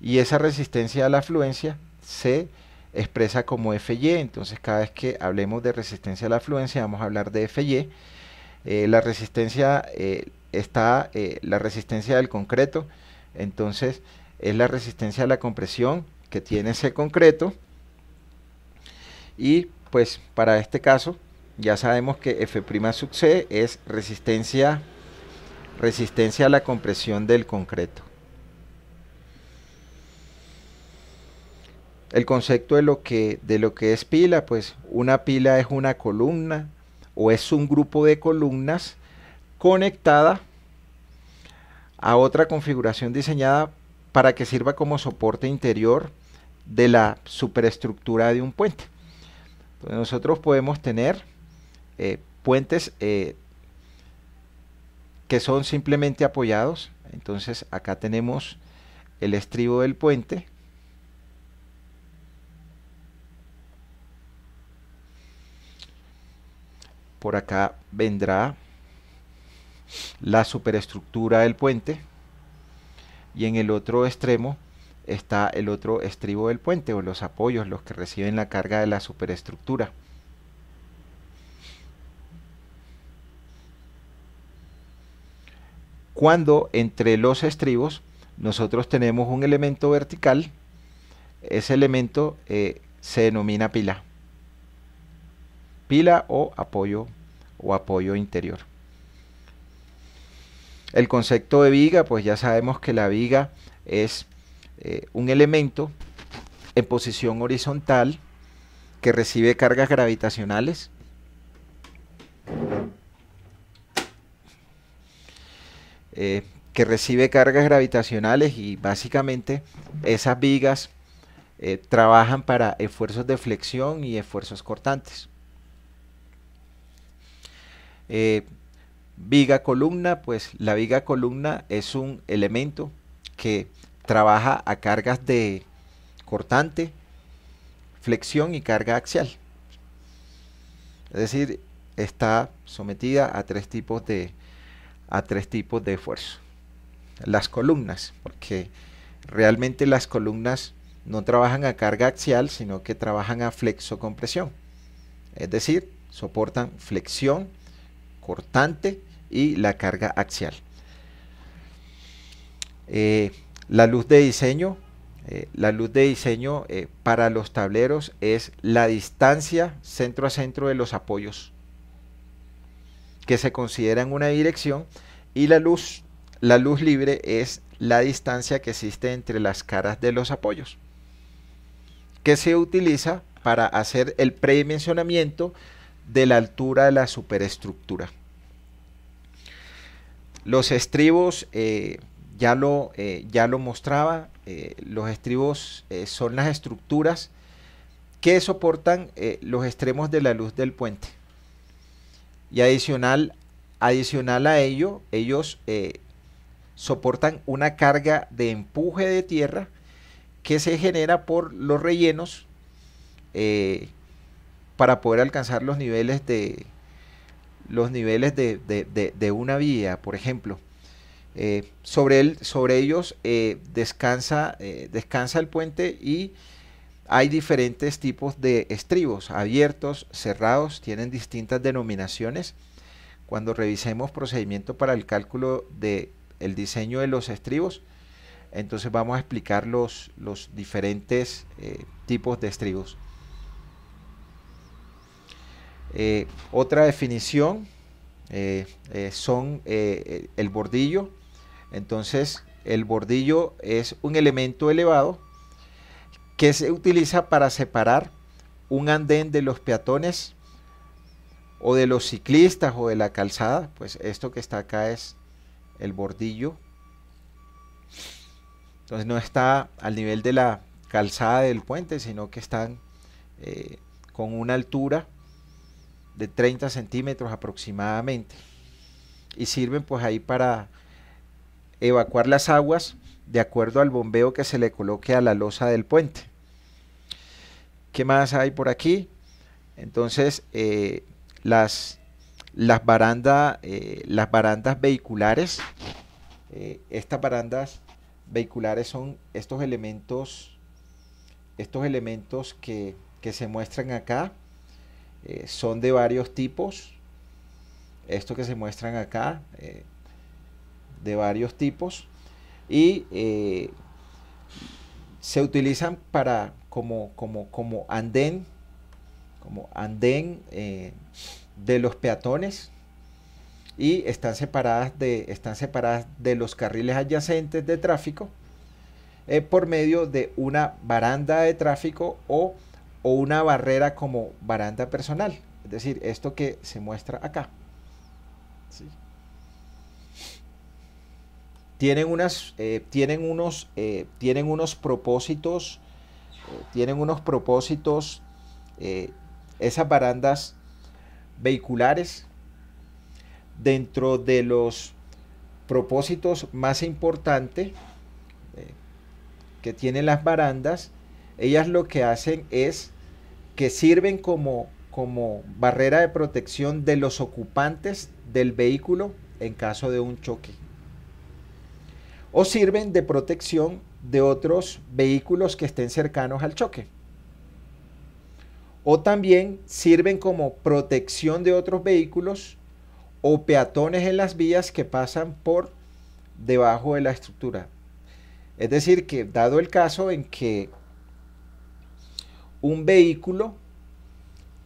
y esa resistencia a la afluencia se expresa como FY, entonces cada vez que hablemos de resistencia a la afluencia vamos a hablar de FY. Eh, la resistencia eh, está eh, la resistencia del concreto, entonces es la resistencia a la compresión que tiene ese concreto y pues para este caso ya sabemos que F' sub C es resistencia, resistencia a la compresión del concreto. El concepto de lo, que, de lo que es pila, pues una pila es una columna o es un grupo de columnas conectada a otra configuración diseñada para que sirva como soporte interior de la superestructura de un puente. Entonces nosotros podemos tener eh, puentes eh, que son simplemente apoyados. Entonces acá tenemos el estribo del puente. Por acá vendrá la superestructura del puente y en el otro extremo está el otro estribo del puente o los apoyos, los que reciben la carga de la superestructura. cuando entre los estribos nosotros tenemos un elemento vertical, ese elemento eh, se denomina pila. Pila o apoyo o apoyo interior. El concepto de viga, pues ya sabemos que la viga es eh, un elemento en posición horizontal que recibe cargas gravitacionales Eh, que recibe cargas gravitacionales y básicamente esas vigas eh, trabajan para esfuerzos de flexión y esfuerzos cortantes. Eh, viga columna, pues la viga columna es un elemento que trabaja a cargas de cortante, flexión y carga axial. Es decir, está sometida a tres tipos de a tres tipos de esfuerzo. Las columnas, porque realmente las columnas no trabajan a carga axial, sino que trabajan a flexo compresión Es decir, soportan flexión, cortante y la carga axial. Eh, la luz de diseño, eh, la luz de diseño eh, para los tableros es la distancia centro a centro de los apoyos que se considera en una dirección y la luz, la luz libre es la distancia que existe entre las caras de los apoyos, que se utiliza para hacer el predimensionamiento de la altura de la superestructura. Los estribos, eh, ya, lo, eh, ya, lo, mostraba, eh, los estribos son las estructuras que soportan los extremos de la luz del puente. Y adicional, adicional a ello, ellos eh, soportan una carga de empuje de tierra que se genera por los rellenos eh, para poder alcanzar los niveles de los niveles de, una vía, por ejemplo. Eh, sobre, sobre ellos descansa, descansa el puente y hay diferentes tipos de estribos, abiertos, cerrados, tienen distintas denominaciones. Cuando revisemos procedimiento para el cálculo del diseño de los estribos, entonces vamos a explicar los, diferentes eh, tipos de estribos. Eh, otra definición eh, son el bordillo. Entonces el bordillo es un elemento elevado que se utiliza para separar un andén de los peatones o de los ciclistas o de la calzada, pues esto que está acá es el bordillo. Entonces no está al nivel de la calzada del puente, sino que están eh, con una altura de 30 centímetros aproximadamente. Y sirven pues ahí para evacuar las aguas de acuerdo al bombeo que se le coloque a la losa del puente. ¿Qué más hay por aquí? Entonces, eh, las, las, eh, las, barandas vehiculares, eh, estas barandas vehiculares son estos elementos, estos elementos que, que se muestran acá, son de varios tipos, estos que se muestran acá, de varios tipos, y eh, se utilizan para como, como, como andén, como andén eh, de los peatones y están separadas de, están separadas de los carriles adyacentes de tráfico eh, por medio de una baranda de tráfico o, una barrera como baranda personal. Es decir, esto que se muestra acá tienen, unas, eh, tienen, unos, eh, tienen unos propósitos, eh, tienen unos propósitos, esas barandas vehiculares, dentro de los propósitos más importantes que tienen las barandas, ellas lo que hacen es que sirven como, como barrera de protección de los ocupantes del vehículo en caso de un choque o sirven de protección de otros vehículos que estén cercanos al choque. O también sirven como protección de otros vehículos o peatones en las vías que pasan por debajo de la estructura. Es decir, que dado el caso en que un vehículo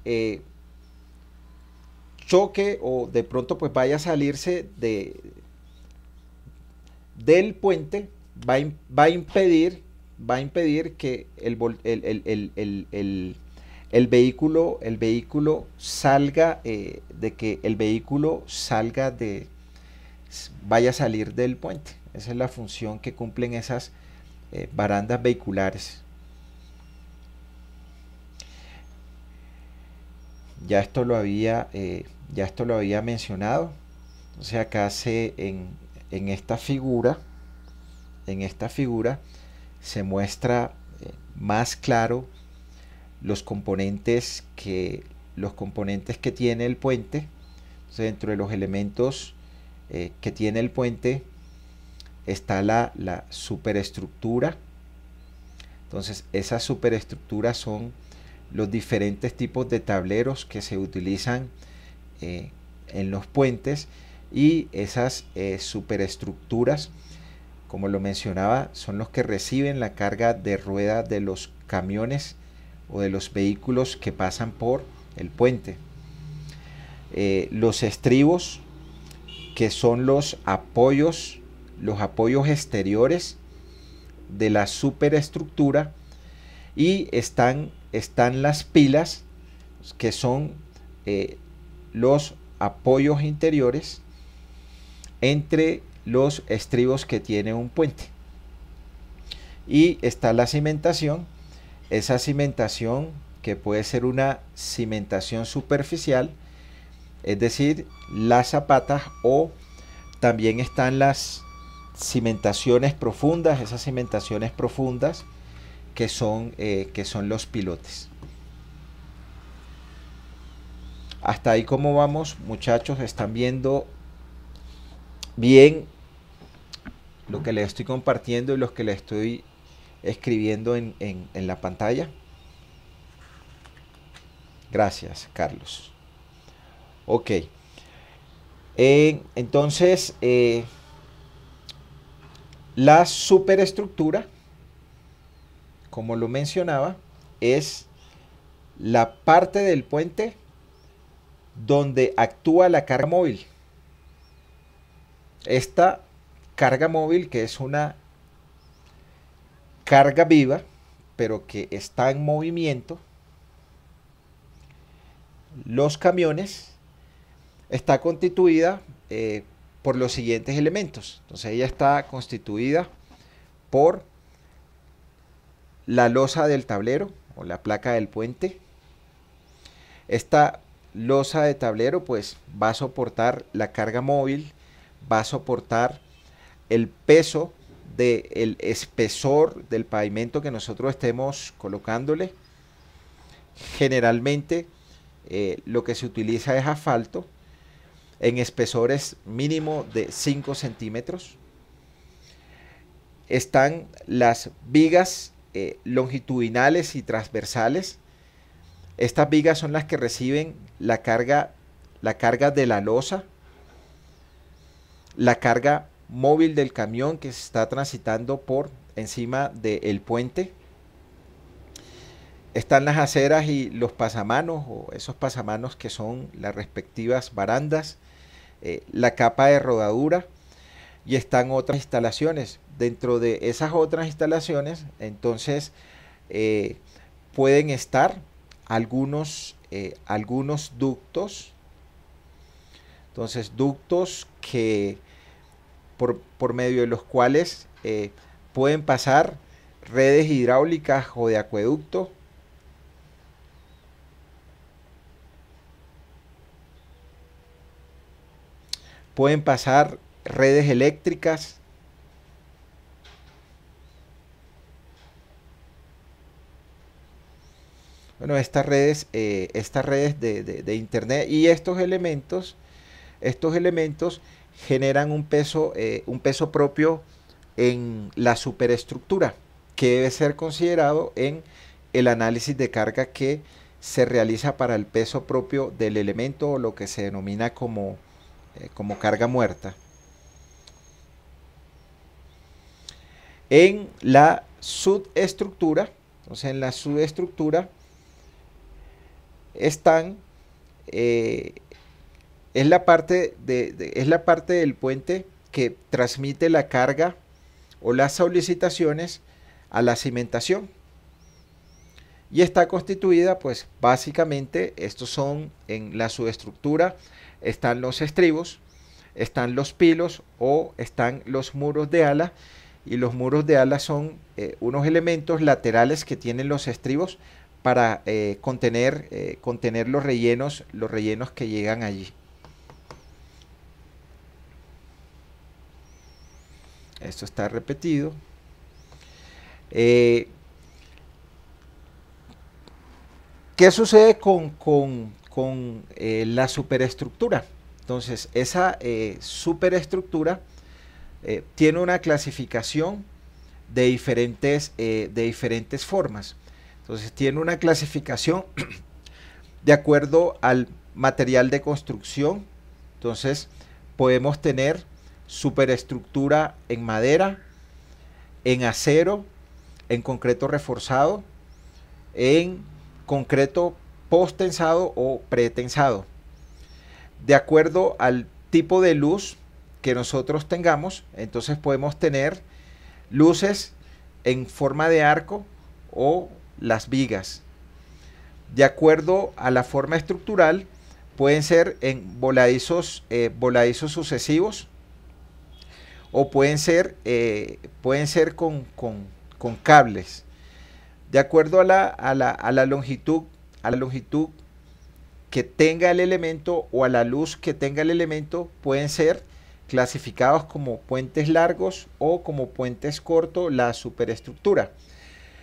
eh, choque o de pronto pues vaya a salirse de, del puente va a, va impedir, va a impedir que el, el, vehículo, el vehículo salga, eh, de que el vehículo salga de, vaya a salir del puente. Esa es la función que cumplen esas eh, barandas vehiculares. Ya esto lo había, eh, ya esto lo había mencionado. O sea, acá en, en esta figura, en esta figura se muestra eh, más claro los componentes que los componentes que tiene el puente. dentro de los elementos eh, que tiene el puente está la, superestructura. Entonces, esas superestructuras son los diferentes tipos de tableros que se utilizan eh, en los puentes y esas eh, superestructuras, como lo mencionaba, son los que reciben la carga de rueda de los camiones o de los vehículos que pasan por el puente. Eh, los estribos, que son los apoyos, los apoyos exteriores de la superestructura, y están, están las pilas, que son eh, los apoyos interiores, entre los estribos que tiene un puente. Y está la cimentación, esa cimentación que puede ser una cimentación superficial, es decir, las zapatas o también están las cimentaciones profundas, esas cimentaciones profundas que son, eh, que son los pilotes. Hasta ahí como vamos, muchachos, están viendo bien lo que les estoy compartiendo y lo que le estoy escribiendo en, en, la pantalla? Gracias, Carlos. Ok. entonces, eh, la superestructura, como lo mencionaba, es la parte del puente donde actúa la carga móvil. Esta carga móvil, que es una carga viva, pero que está en movimiento, los camiones, está constituida eh, por los siguientes elementos. Entonces ella está constituida por la losa del tablero o la placa del puente. Esta losa de tablero pues va a soportar la carga móvil va a soportar el peso del espesor del pavimento que nosotros estemos colocándole. Generalmente eh, lo que se utiliza es asfalto en espesores mínimo de 5 centímetros. Están las vigas eh, longitudinales y transversales. Estas vigas son las que reciben la carga, la carga de la losa la carga móvil del camión que se está transitando por encima del puente. Están las aceras y los pasamanos o esos pasamanos que son las respectivas barandas, eh, la capa de rodadura y están otras instalaciones. Dentro de esas otras instalaciones, entonces, eh, pueden estar algunos, eh, algunos ductos. Entonces, ductos que por, medio de los cuales eh, pueden pasar redes hidráulicas o de acueducto. Pueden pasar redes eléctricas. Bueno, estas redes, eh, estas redes de internet y estos elementos, estos elementos generan un peso, eh, un peso propio en la superestructura, que debe ser considerado en el análisis de carga que se realiza para el peso propio del elemento o lo que se denomina como, eh, como carga muerta. En la subestructura, sea en la subestructura están eh, es la parte, de, es la parte del puente que transmite la carga o las solicitaciones a la cimentación. Y está constituida, pues básicamente, estos son en la subestructura, están los estribos, están los pilos o están los muros de ala. Y los muros de ala son eh, unos elementos laterales que tienen los estribos para eh, contener, eh, contener los rellenos, los rellenos que llegan allí. Esto está repetido. Eh, ¿Qué sucede con, eh, la superestructura? Entonces, esa eh, superestructura tiene una clasificación de diferentes, de diferentes formas. Entonces, tiene una clasificación de acuerdo al material de construcción. Entonces, podemos tener superestructura en madera, en acero, en concreto reforzado, en concreto postensado o pretensado. De acuerdo al tipo de luz que nosotros tengamos, entonces podemos tener luces en forma de arco o las vigas. De acuerdo a la forma estructural, pueden ser en voladizos, eh, voladizos sucesivos, o pueden ser, eh, pueden ser con, cables. De acuerdo a la, longitud, a la longitud que tenga el elemento o a la luz que tenga el elemento, pueden ser clasificados como puentes largos o como puentes cortos la superestructura.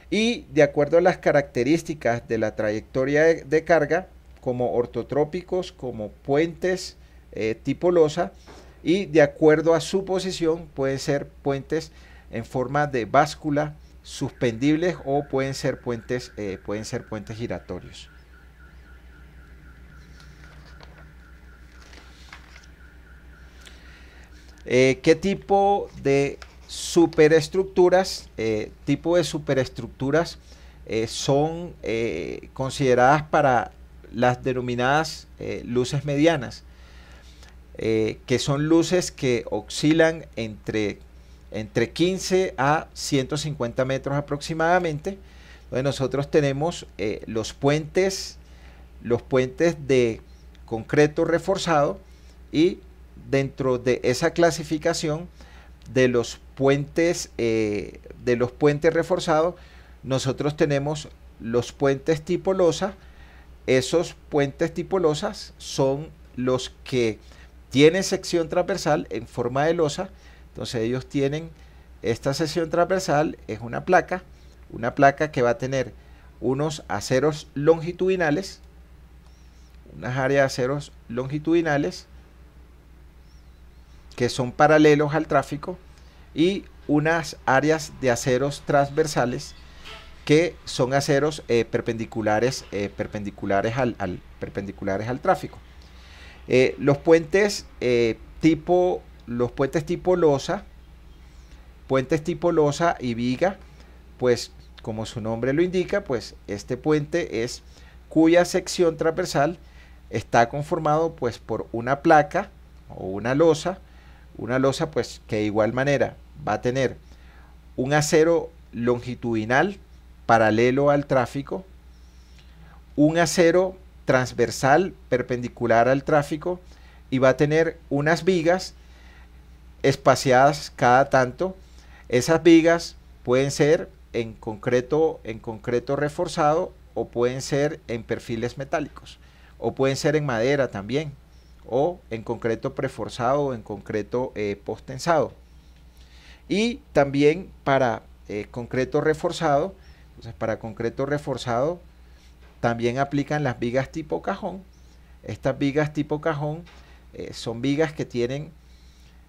Y de acuerdo a las características de la trayectoria de, carga, como ortotrópicos, como puentes eh, tipo losa, y de acuerdo a su posición pueden ser puentes en forma de báscula suspendibles o pueden ser puentes, eh, pueden ser puentes giratorios. Eh, ¿Qué tipo de superestructuras, eh, tipo de superestructuras son consideradas para las denominadas luces medianas? Eh, que son luces que oscilan entre, entre 15 a 150 metros aproximadamente. donde nosotros tenemos eh, los puentes, los puentes de concreto reforzado y dentro de esa clasificación de los puentes eh, de los puentes reforzados nosotros tenemos los puentes tipo losa esos puentes tipo losas son los que tiene sección transversal en forma de losa, entonces ellos tienen esta sección transversal, es una placa, una placa que va a tener unos aceros longitudinales, unas áreas de aceros longitudinales que son paralelos al tráfico y unas áreas de aceros transversales que son aceros eh, perpendiculares, eh, perpendiculares, al, perpendiculares al tráfico. Eh, los puentes eh, tipo los puentes tipo losa, puentes tipo losa y viga, pues como su nombre lo indica, pues este puente es cuya sección transversal está conformado pues por una placa o una losa, una losa pues que de igual manera va a tener un acero longitudinal paralelo al tráfico, un acero transversal, perpendicular al tráfico, y va a tener unas vigas espaciadas cada tanto. Esas vigas pueden ser en concreto, en concreto reforzado o pueden ser en perfiles metálicos o pueden ser en madera también o en concreto preforzado o en concreto eh, postensado. Y también para eh, concreto reforzado, para concreto reforzado también aplican las vigas tipo cajón. Estas vigas tipo cajón eh, son vigas que tienen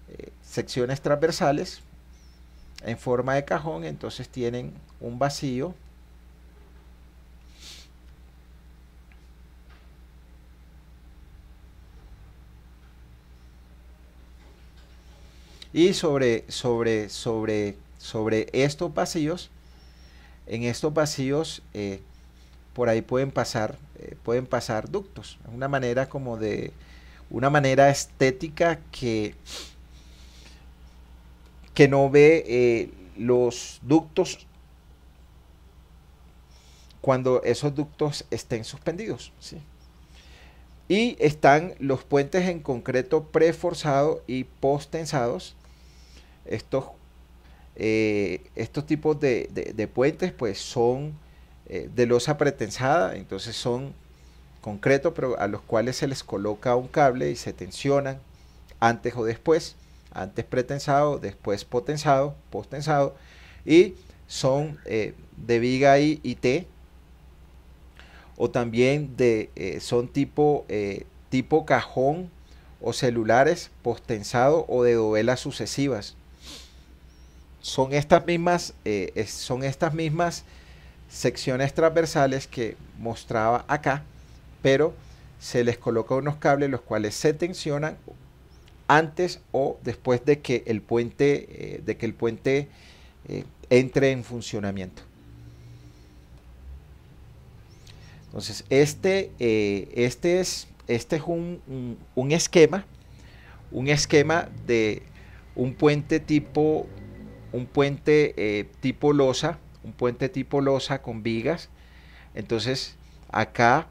eh, secciones transversales en forma de cajón, entonces tienen un vacío Y sobre, sobre, sobre, sobre estos vacíos, en estos vacíos eh, por ahí pueden pasar, eh, pueden pasar ductos. Una manera como de, una manera estética que, que no ve eh, los ductos cuando esos ductos estén suspendidos. Y están los puentes en concreto preforzados y postensados. Estos, eh, estos tipos de, de puentes pues son eh, de losa pretensada, entonces son concretos pero a los cuales se les coloca un cable y se tensionan antes o después, antes pretensado, después potensado, postensado, y son eh, de viga y, y T, o también de, eh, son tipo, tipo cajón o celulares postensado o de dovelas sucesivas. Son estas mismas, son estas mismas secciones transversales que mostraba acá, pero se les coloca unos cables los cuales se tensionan antes o después de que el puente, eh, de que el puente eh, entre en funcionamiento. Entonces, este, eh, este, es, este es un, un, un, esquema, un esquema de un puente tipo, un puente tipo losa, un puente tipo losa con vigas. Entonces, acá,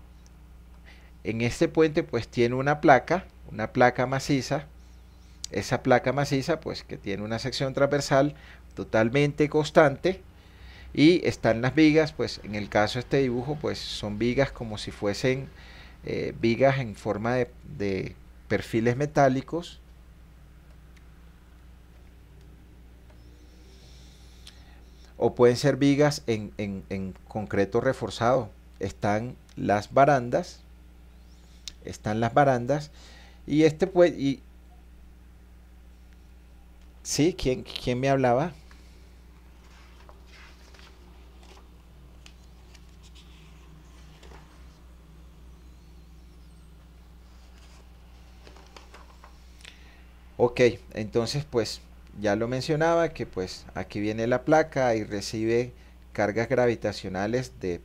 en este puente, pues tiene una placa, una placa maciza. Esa placa maciza, pues que tiene una sección transversal totalmente constante. Y están las vigas, pues en el caso de este dibujo, pues son vigas como si fuesen eh, vigas en forma de perfiles metálicos o pueden ser vigas en, concreto reforzado. Están las barandas, están las barandas y este pues sí quién, quién me hablaba ok entonces pues ya lo mencionaba que pues aquí viene la placa y recibe cargas gravitacionales de,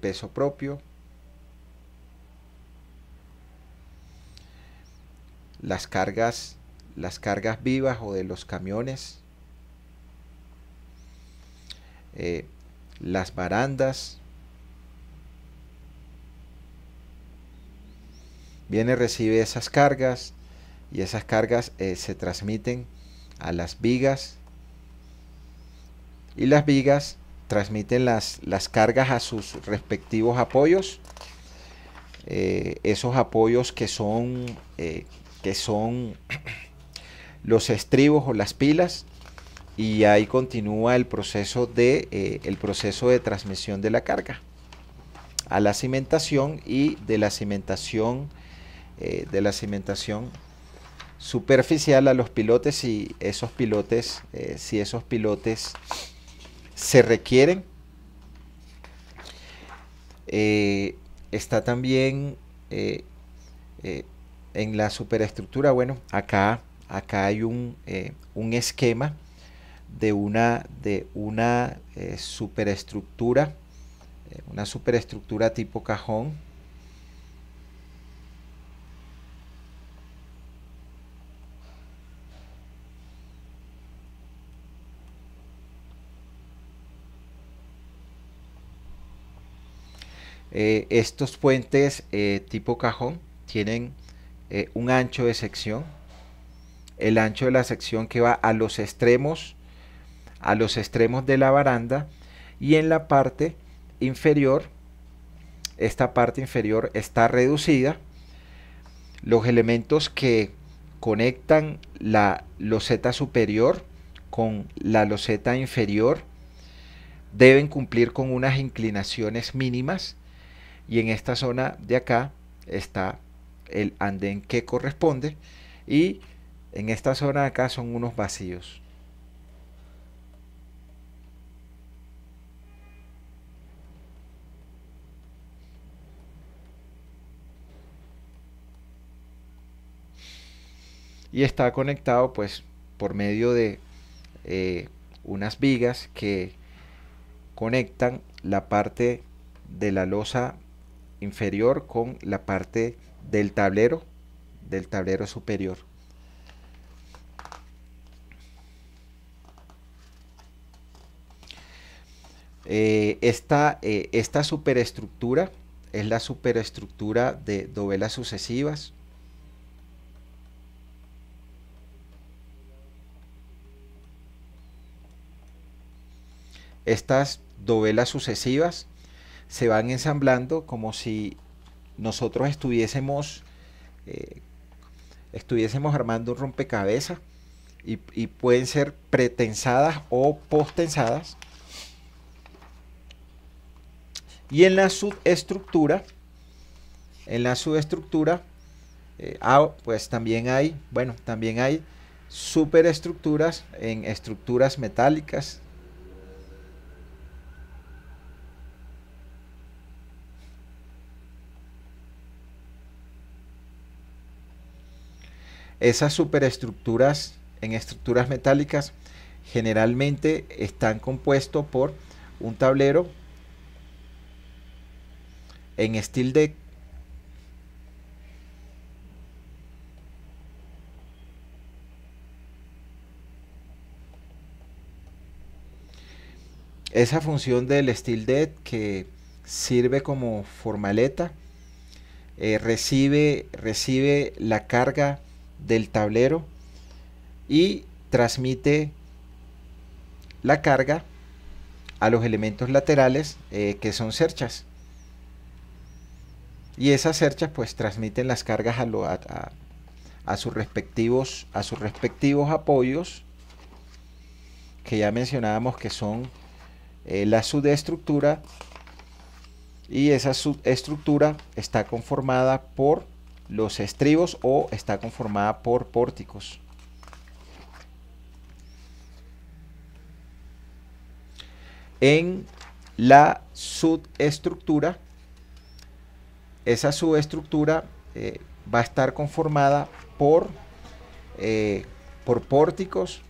peso propio. Las cargas, las cargas vivas o de los camiones. Eh, las barandas. Viene, recibe esas cargas y esas cargas eh, se transmiten a las vigas y las vigas transmiten las, cargas a sus respectivos apoyos. Eh, esos apoyos que son, eh, que son los estribos o las pilas y ahí continúa el proceso de eh, el proceso de transmisión de la carga a la cimentación y de la cimentación de la cimentación superficial a los pilotes y esos pilotes, eh, si esos pilotes se requieren. Eh, está también eh, en la superestructura, bueno, acá, acá hay un, un esquema de una, de una superestructura, una superestructura tipo cajón, Eh, estos puentes eh, tipo cajón tienen eh, un ancho de sección. El ancho de la sección que va a los extremos, a los extremos de la baranda y en la parte inferior, esta parte inferior está reducida. Los elementos que conectan la loseta superior con la loseta inferior deben cumplir con unas inclinaciones mínimas y en esta zona de acá está el andén que corresponde y en esta zona de acá son unos vacíos. Y está conectado pues por medio de eh, unas vigas que conectan la parte de la losa inferior con la parte del tablero del tablero superior. Eh, esta, eh, esta superestructura es la superestructura de dovelas sucesivas. Estas dovelas sucesivas se van ensamblando como si nosotros estuviésemos, eh, estuviésemos armando un rompecabezas y, pueden ser pretensadas o postensadas. Y en la subestructura, en la subestructura, eh, ah, pues también hay, bueno, también hay superestructuras en estructuras metálicas, Esas superestructuras en estructuras metálicas generalmente están compuestos por un tablero en steel deck esa función del steel deck que sirve como formaleta eh, recibe, recibe la carga del tablero y transmite la carga a los elementos laterales eh, que son cerchas y esas cerchas pues transmiten las cargas a, sus respectivos a sus respectivos apoyos que ya mencionábamos que son eh, la subestructura y esa subestructura está conformada por los estribos o está conformada por pórticos. En la subestructura, esa subestructura eh, va a estar conformada por, eh, por pórticos.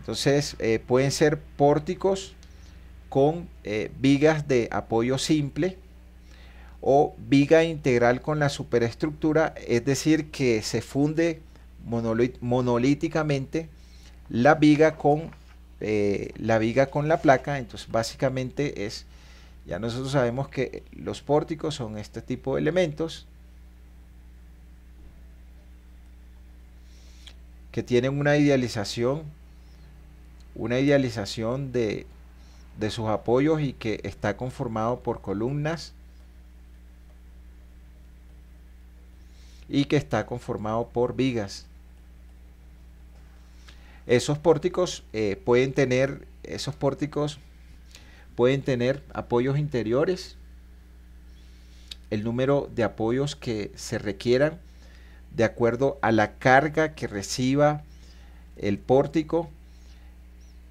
Entonces eh, pueden ser pórticos con vigas de apoyo simple o viga integral con la superestructura, es decir, que se funde monolíticamente la viga con eh, la viga con la placa, entonces básicamente es, ya nosotros sabemos que los pórticos son este tipo de elementos que tienen una idealización, una idealización de sus apoyos y que está conformado por columnas, y que está conformado por vigas. Esos pórticos eh, pueden tener, esos pórticos pueden tener apoyos interiores, el número de apoyos que se requieran de acuerdo a la carga que reciba el pórtico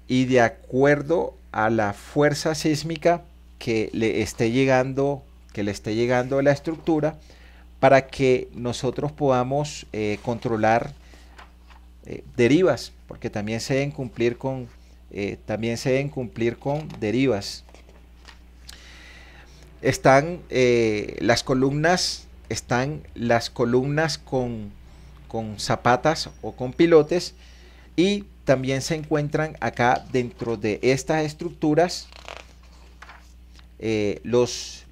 y de acuerdo a la fuerza sísmica que le esté llegando, que le esté llegando a la estructura para que nosotros podamos eh, controlar eh, derivas, porque también se deben cumplir con, eh, también se cumplir con derivas. Están las columnas, están las columnas con, zapatas o con pilotes y también se encuentran acá dentro de estas estructuras los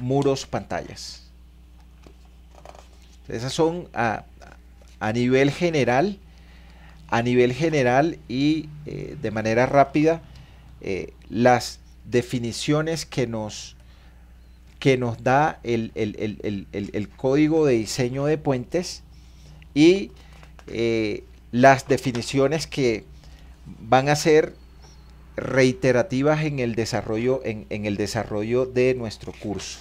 muros pantallas. Esas son a, nivel general, a nivel general y eh, de manera rápida eh, las definiciones que nos, da el, código de diseño de puentes y eh, las definiciones que van a ser reiterativas en, en el desarrollo de nuestro curso.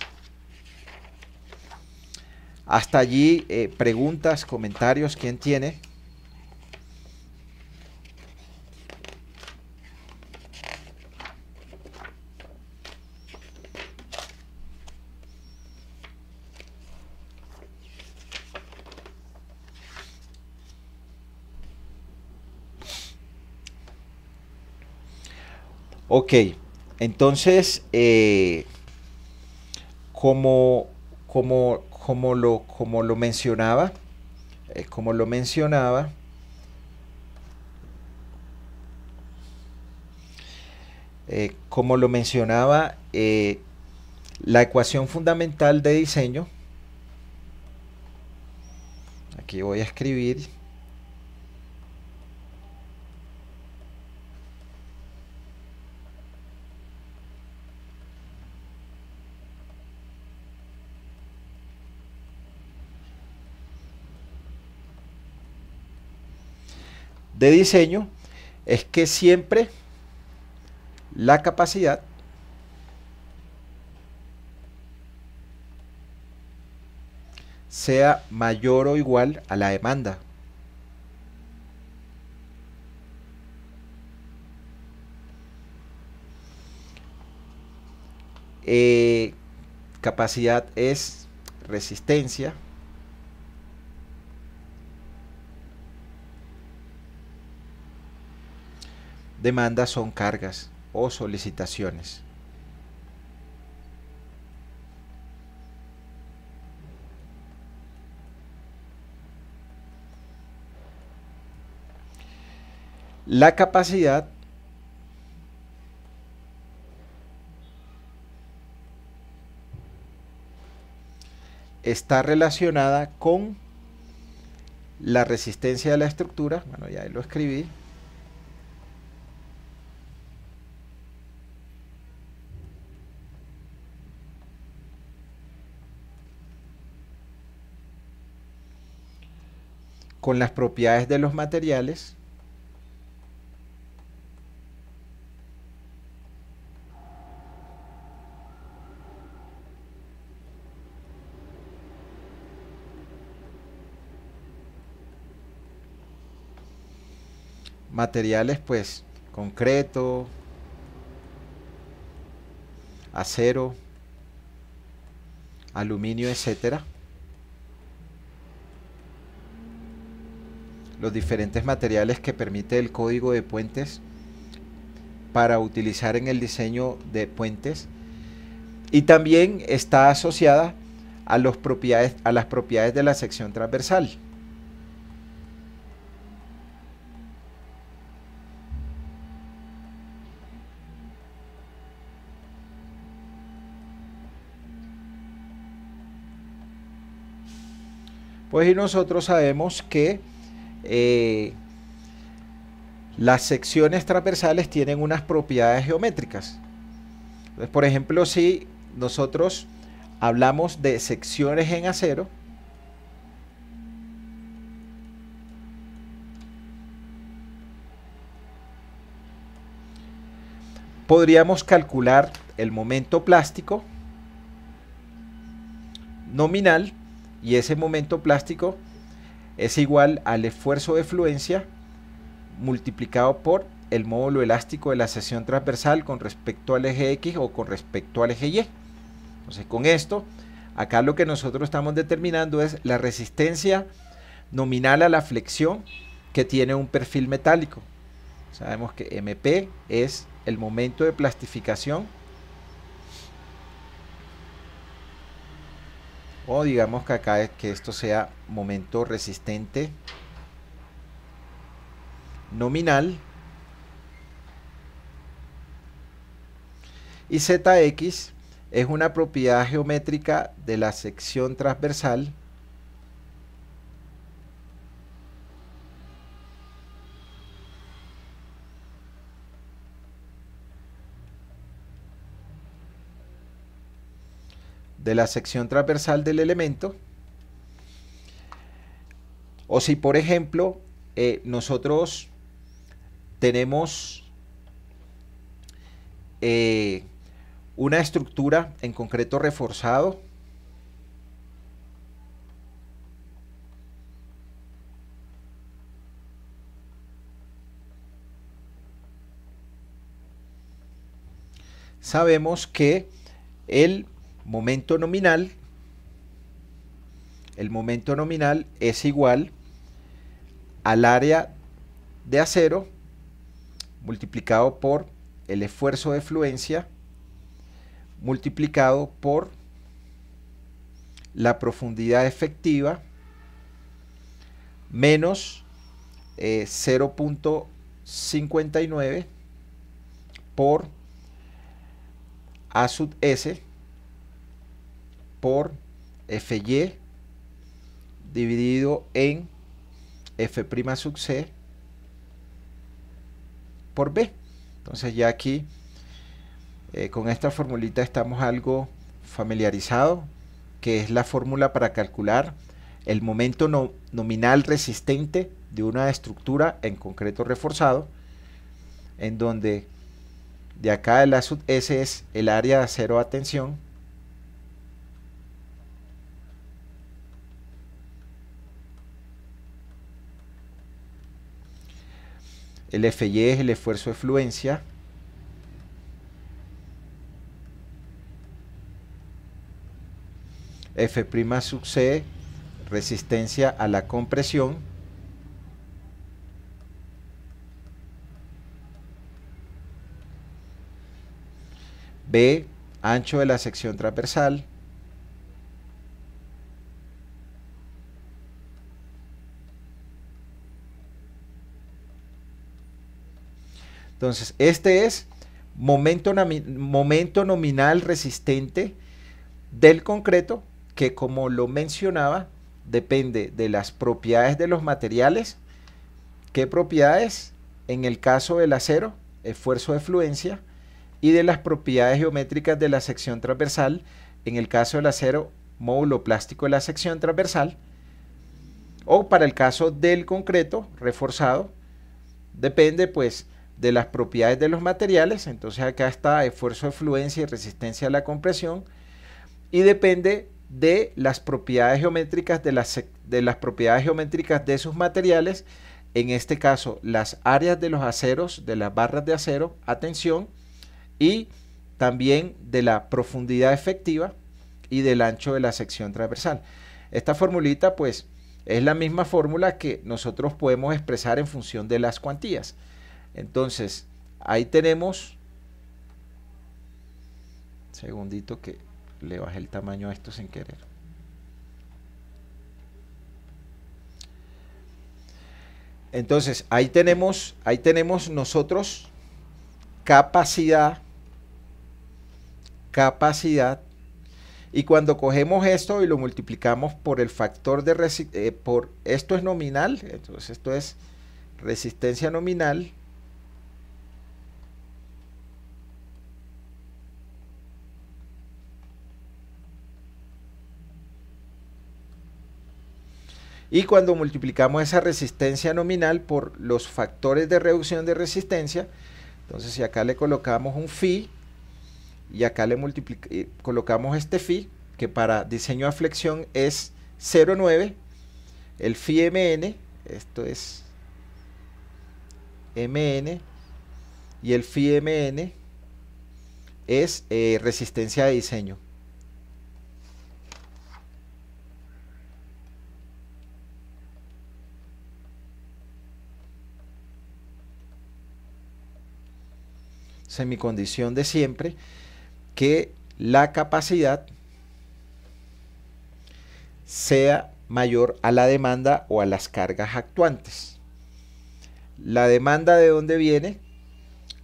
Hasta allí, eh, preguntas, comentarios, ¿quién tiene? Ok, entonces, eh, como, como, como lo, como lo mencionaba, eh, como lo mencionaba, eh, como lo mencionaba, eh, la ecuación fundamental de diseño, aquí voy a escribir, de diseño es que siempre la capacidad sea mayor o igual a la demanda. Eh, capacidad es resistencia Demandas son cargas o solicitaciones. La capacidad está relacionada con la resistencia de la estructura, bueno ya lo escribí, con las propiedades de los materiales materiales pues concreto, acero, aluminio, etcétera. los diferentes materiales que permite el código de puentes para utilizar en el diseño de puentes y también está asociada a, las propiedades de la sección transversal. Pues y nosotros sabemos que eh, las secciones transversales tienen unas propiedades geométricas. por ejemplo, si nosotros hablamos de secciones en acero, podríamos calcular el momento plástico nominal y ese momento plástico es igual al esfuerzo de fluencia multiplicado por el módulo elástico de la sesión transversal con respecto al eje X o con respecto al eje Y. Entonces con esto, acá lo que nosotros estamos determinando es la resistencia nominal a la flexión que tiene un perfil metálico. Sabemos que MP es el momento de plastificación o digamos que acá es que esto sea momento resistente nominal y zx es una propiedad geométrica de la sección transversal de la sección transversal del elemento. O si, por ejemplo, eh, nosotros tenemos eh, una estructura en concreto reforzado, sabemos que el momento nominal, el momento nominal es igual al área de acero multiplicado por el esfuerzo de fluencia multiplicado por la profundidad efectiva menos 0.59 eh, por A sub S por Fy dividido en F' sub C por B. Entonces ya aquí eh, con esta formulita estamos algo ...familiarizado... que es la fórmula para calcular el momento nominal resistente de una estructura en concreto reforzado, en donde de acá el A sub S es el área de acero a tensión, El FY es el esfuerzo de fluencia. F' sub C, resistencia a la compresión. B, ancho de la sección transversal. Entonces, este es momento, momento nominal resistente del concreto que, como lo mencionaba, depende de las propiedades de los materiales. ¿Qué propiedades? En el caso del acero, esfuerzo de fluencia, y de las propiedades geométricas de la sección transversal, en el caso del acero, módulo plástico de la sección transversal, o para el caso del concreto reforzado, depende pues de las propiedades de los materiales, entonces acá está esfuerzo de fluencia y resistencia a la compresión, y depende de las propiedades geométricas de las, propiedades geométricas de sus materiales, en este caso las áreas de los aceros, de las barras de acero atención y también de la profundidad efectiva y del ancho de la sección transversal. Esta formulita pues es la misma fórmula que nosotros podemos expresar en función de las cuantías. Entonces, ahí tenemos, segundito que le bajé el tamaño a esto sin querer. Entonces, ahí tenemos, ahí tenemos nosotros capacidad, capacidad, y cuando cogemos esto y lo multiplicamos por el factor de, resistencia, eh, por esto es nominal, entonces esto es resistencia nominal, Y cuando multiplicamos esa resistencia nominal por los factores de reducción de resistencia, entonces si acá le colocamos un phi y acá le eh, colocamos este phi, que para diseño a flexión es 0,9, el phi mn, esto es mn, y el phi mn es eh, resistencia de diseño. en mi condición de siempre, que la capacidad sea mayor a la demanda o a las cargas actuantes. La demanda de dónde viene?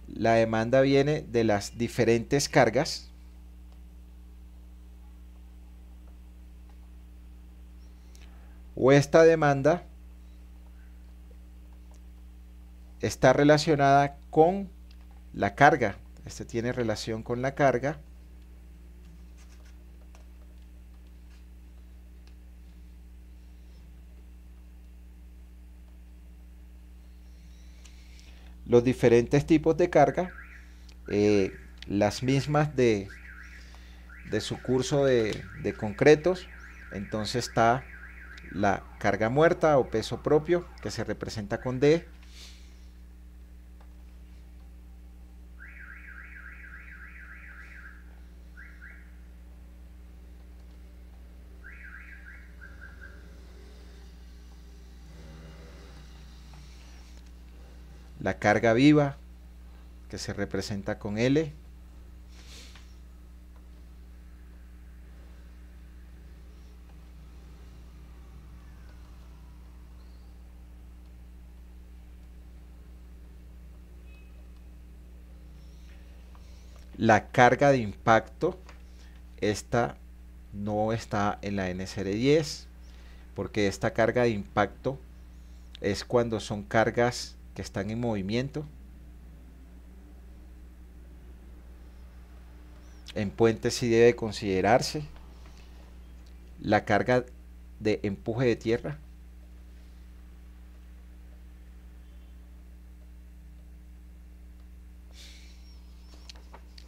La demanda viene de las diferentes cargas. O esta demanda está relacionada con la carga. Este tiene relación con la carga. Los diferentes tipos de carga, eh, las mismas de, de su curso de concretos, entonces está la carga muerta o peso propio que se representa con D, la carga viva que se representa con L. La carga de impacto, esta no está en la NSR10, porque esta carga de impacto es cuando son cargas que están en movimiento, En puentes sí debe considerarse la carga de empuje de tierra.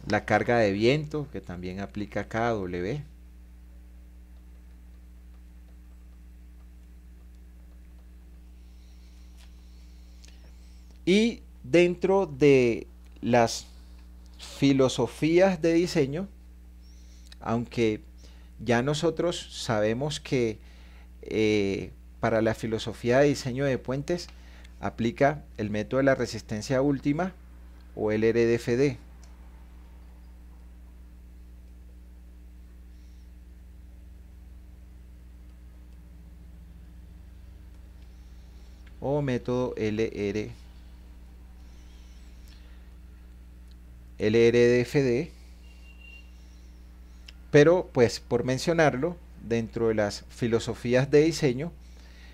La carga de viento que también aplica KW. Y dentro de las filosofías de diseño, aunque ya nosotros sabemos que eh, para la filosofía de diseño de puentes aplica el método de la resistencia última o el RDFD. o método LR LRDFD, e pero pues por mencionarlo, dentro de las filosofías de diseño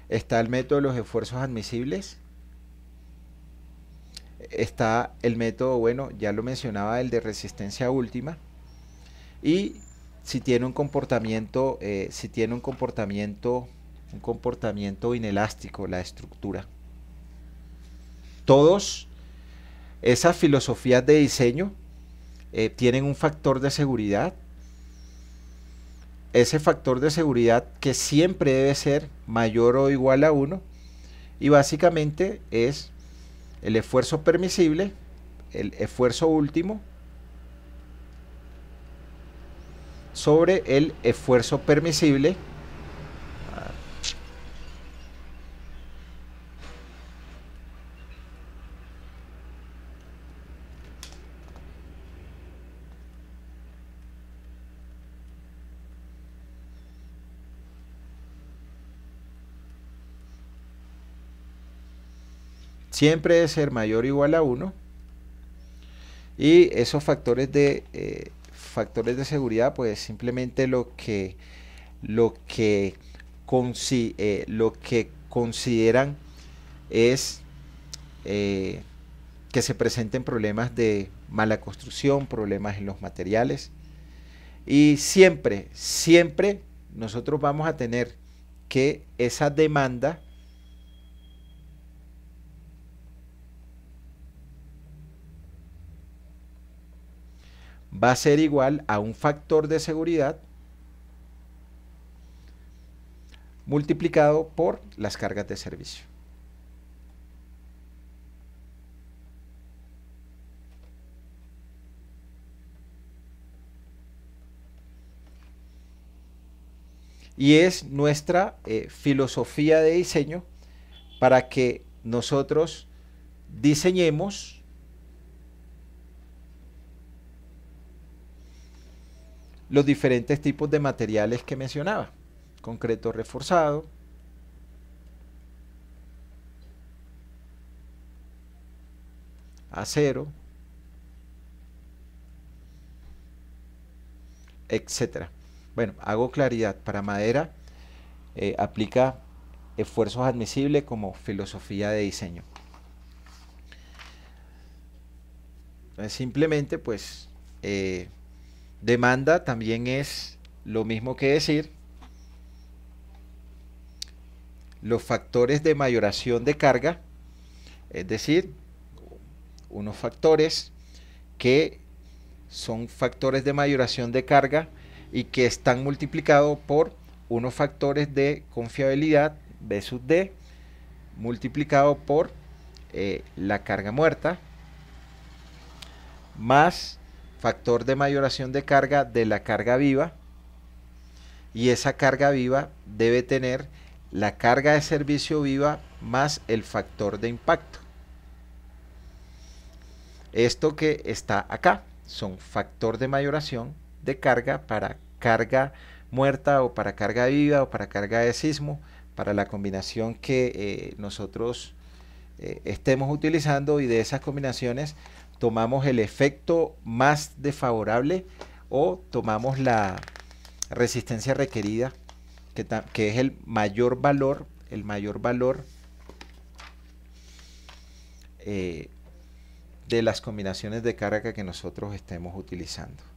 está el método de los esfuerzos admisibles, está el método, bueno, ya lo mencionaba, el de resistencia última, y si tiene un comportamiento, eh, si tiene un comportamiento, un comportamiento inelástico, la estructura. Todos esas filosofías de diseño eh, tienen un factor de seguridad. Ese factor de seguridad que siempre debe ser mayor o igual a 1. Y básicamente es el esfuerzo permisible, el esfuerzo último, sobre el esfuerzo permisible siempre debe ser mayor o igual a 1 y esos factores de eh, factores de seguridad pues simplemente lo que lo que, eh, lo que consideran es eh, que se presenten problemas de mala construcción, problemas en los materiales. Y siempre, siempre nosotros vamos a tener que esa demanda va a ser igual a un factor de seguridad multiplicado por las cargas de servicio. Y es nuestra eh, filosofía de diseño para que nosotros diseñemos los diferentes tipos de materiales que mencionaba. Concreto reforzado, acero, etcétera. Bueno, hago claridad. Para madera eh, aplica esfuerzos admisibles como filosofía de diseño. Eh, simplemente, pues, eh, Demanda también es lo mismo que decir los factores de mayoración de carga, es decir, unos factores que son factores de mayoración de carga y que están multiplicados por unos factores de confiabilidad B sub D multiplicado por eh, la carga muerta más factor de mayoración de carga de la carga viva y esa carga viva debe tener la carga de servicio viva más el factor de impacto. Esto que está acá son factor de mayoración de carga para carga muerta o para carga viva o para carga de sismo, para la combinación que eh, nosotros eh, estemos utilizando y de esas combinaciones tomamos el efecto más desfavorable o tomamos la resistencia requerida, que, es el mayor valor, el mayor valor eh, de las combinaciones de carga que nosotros estemos utilizando.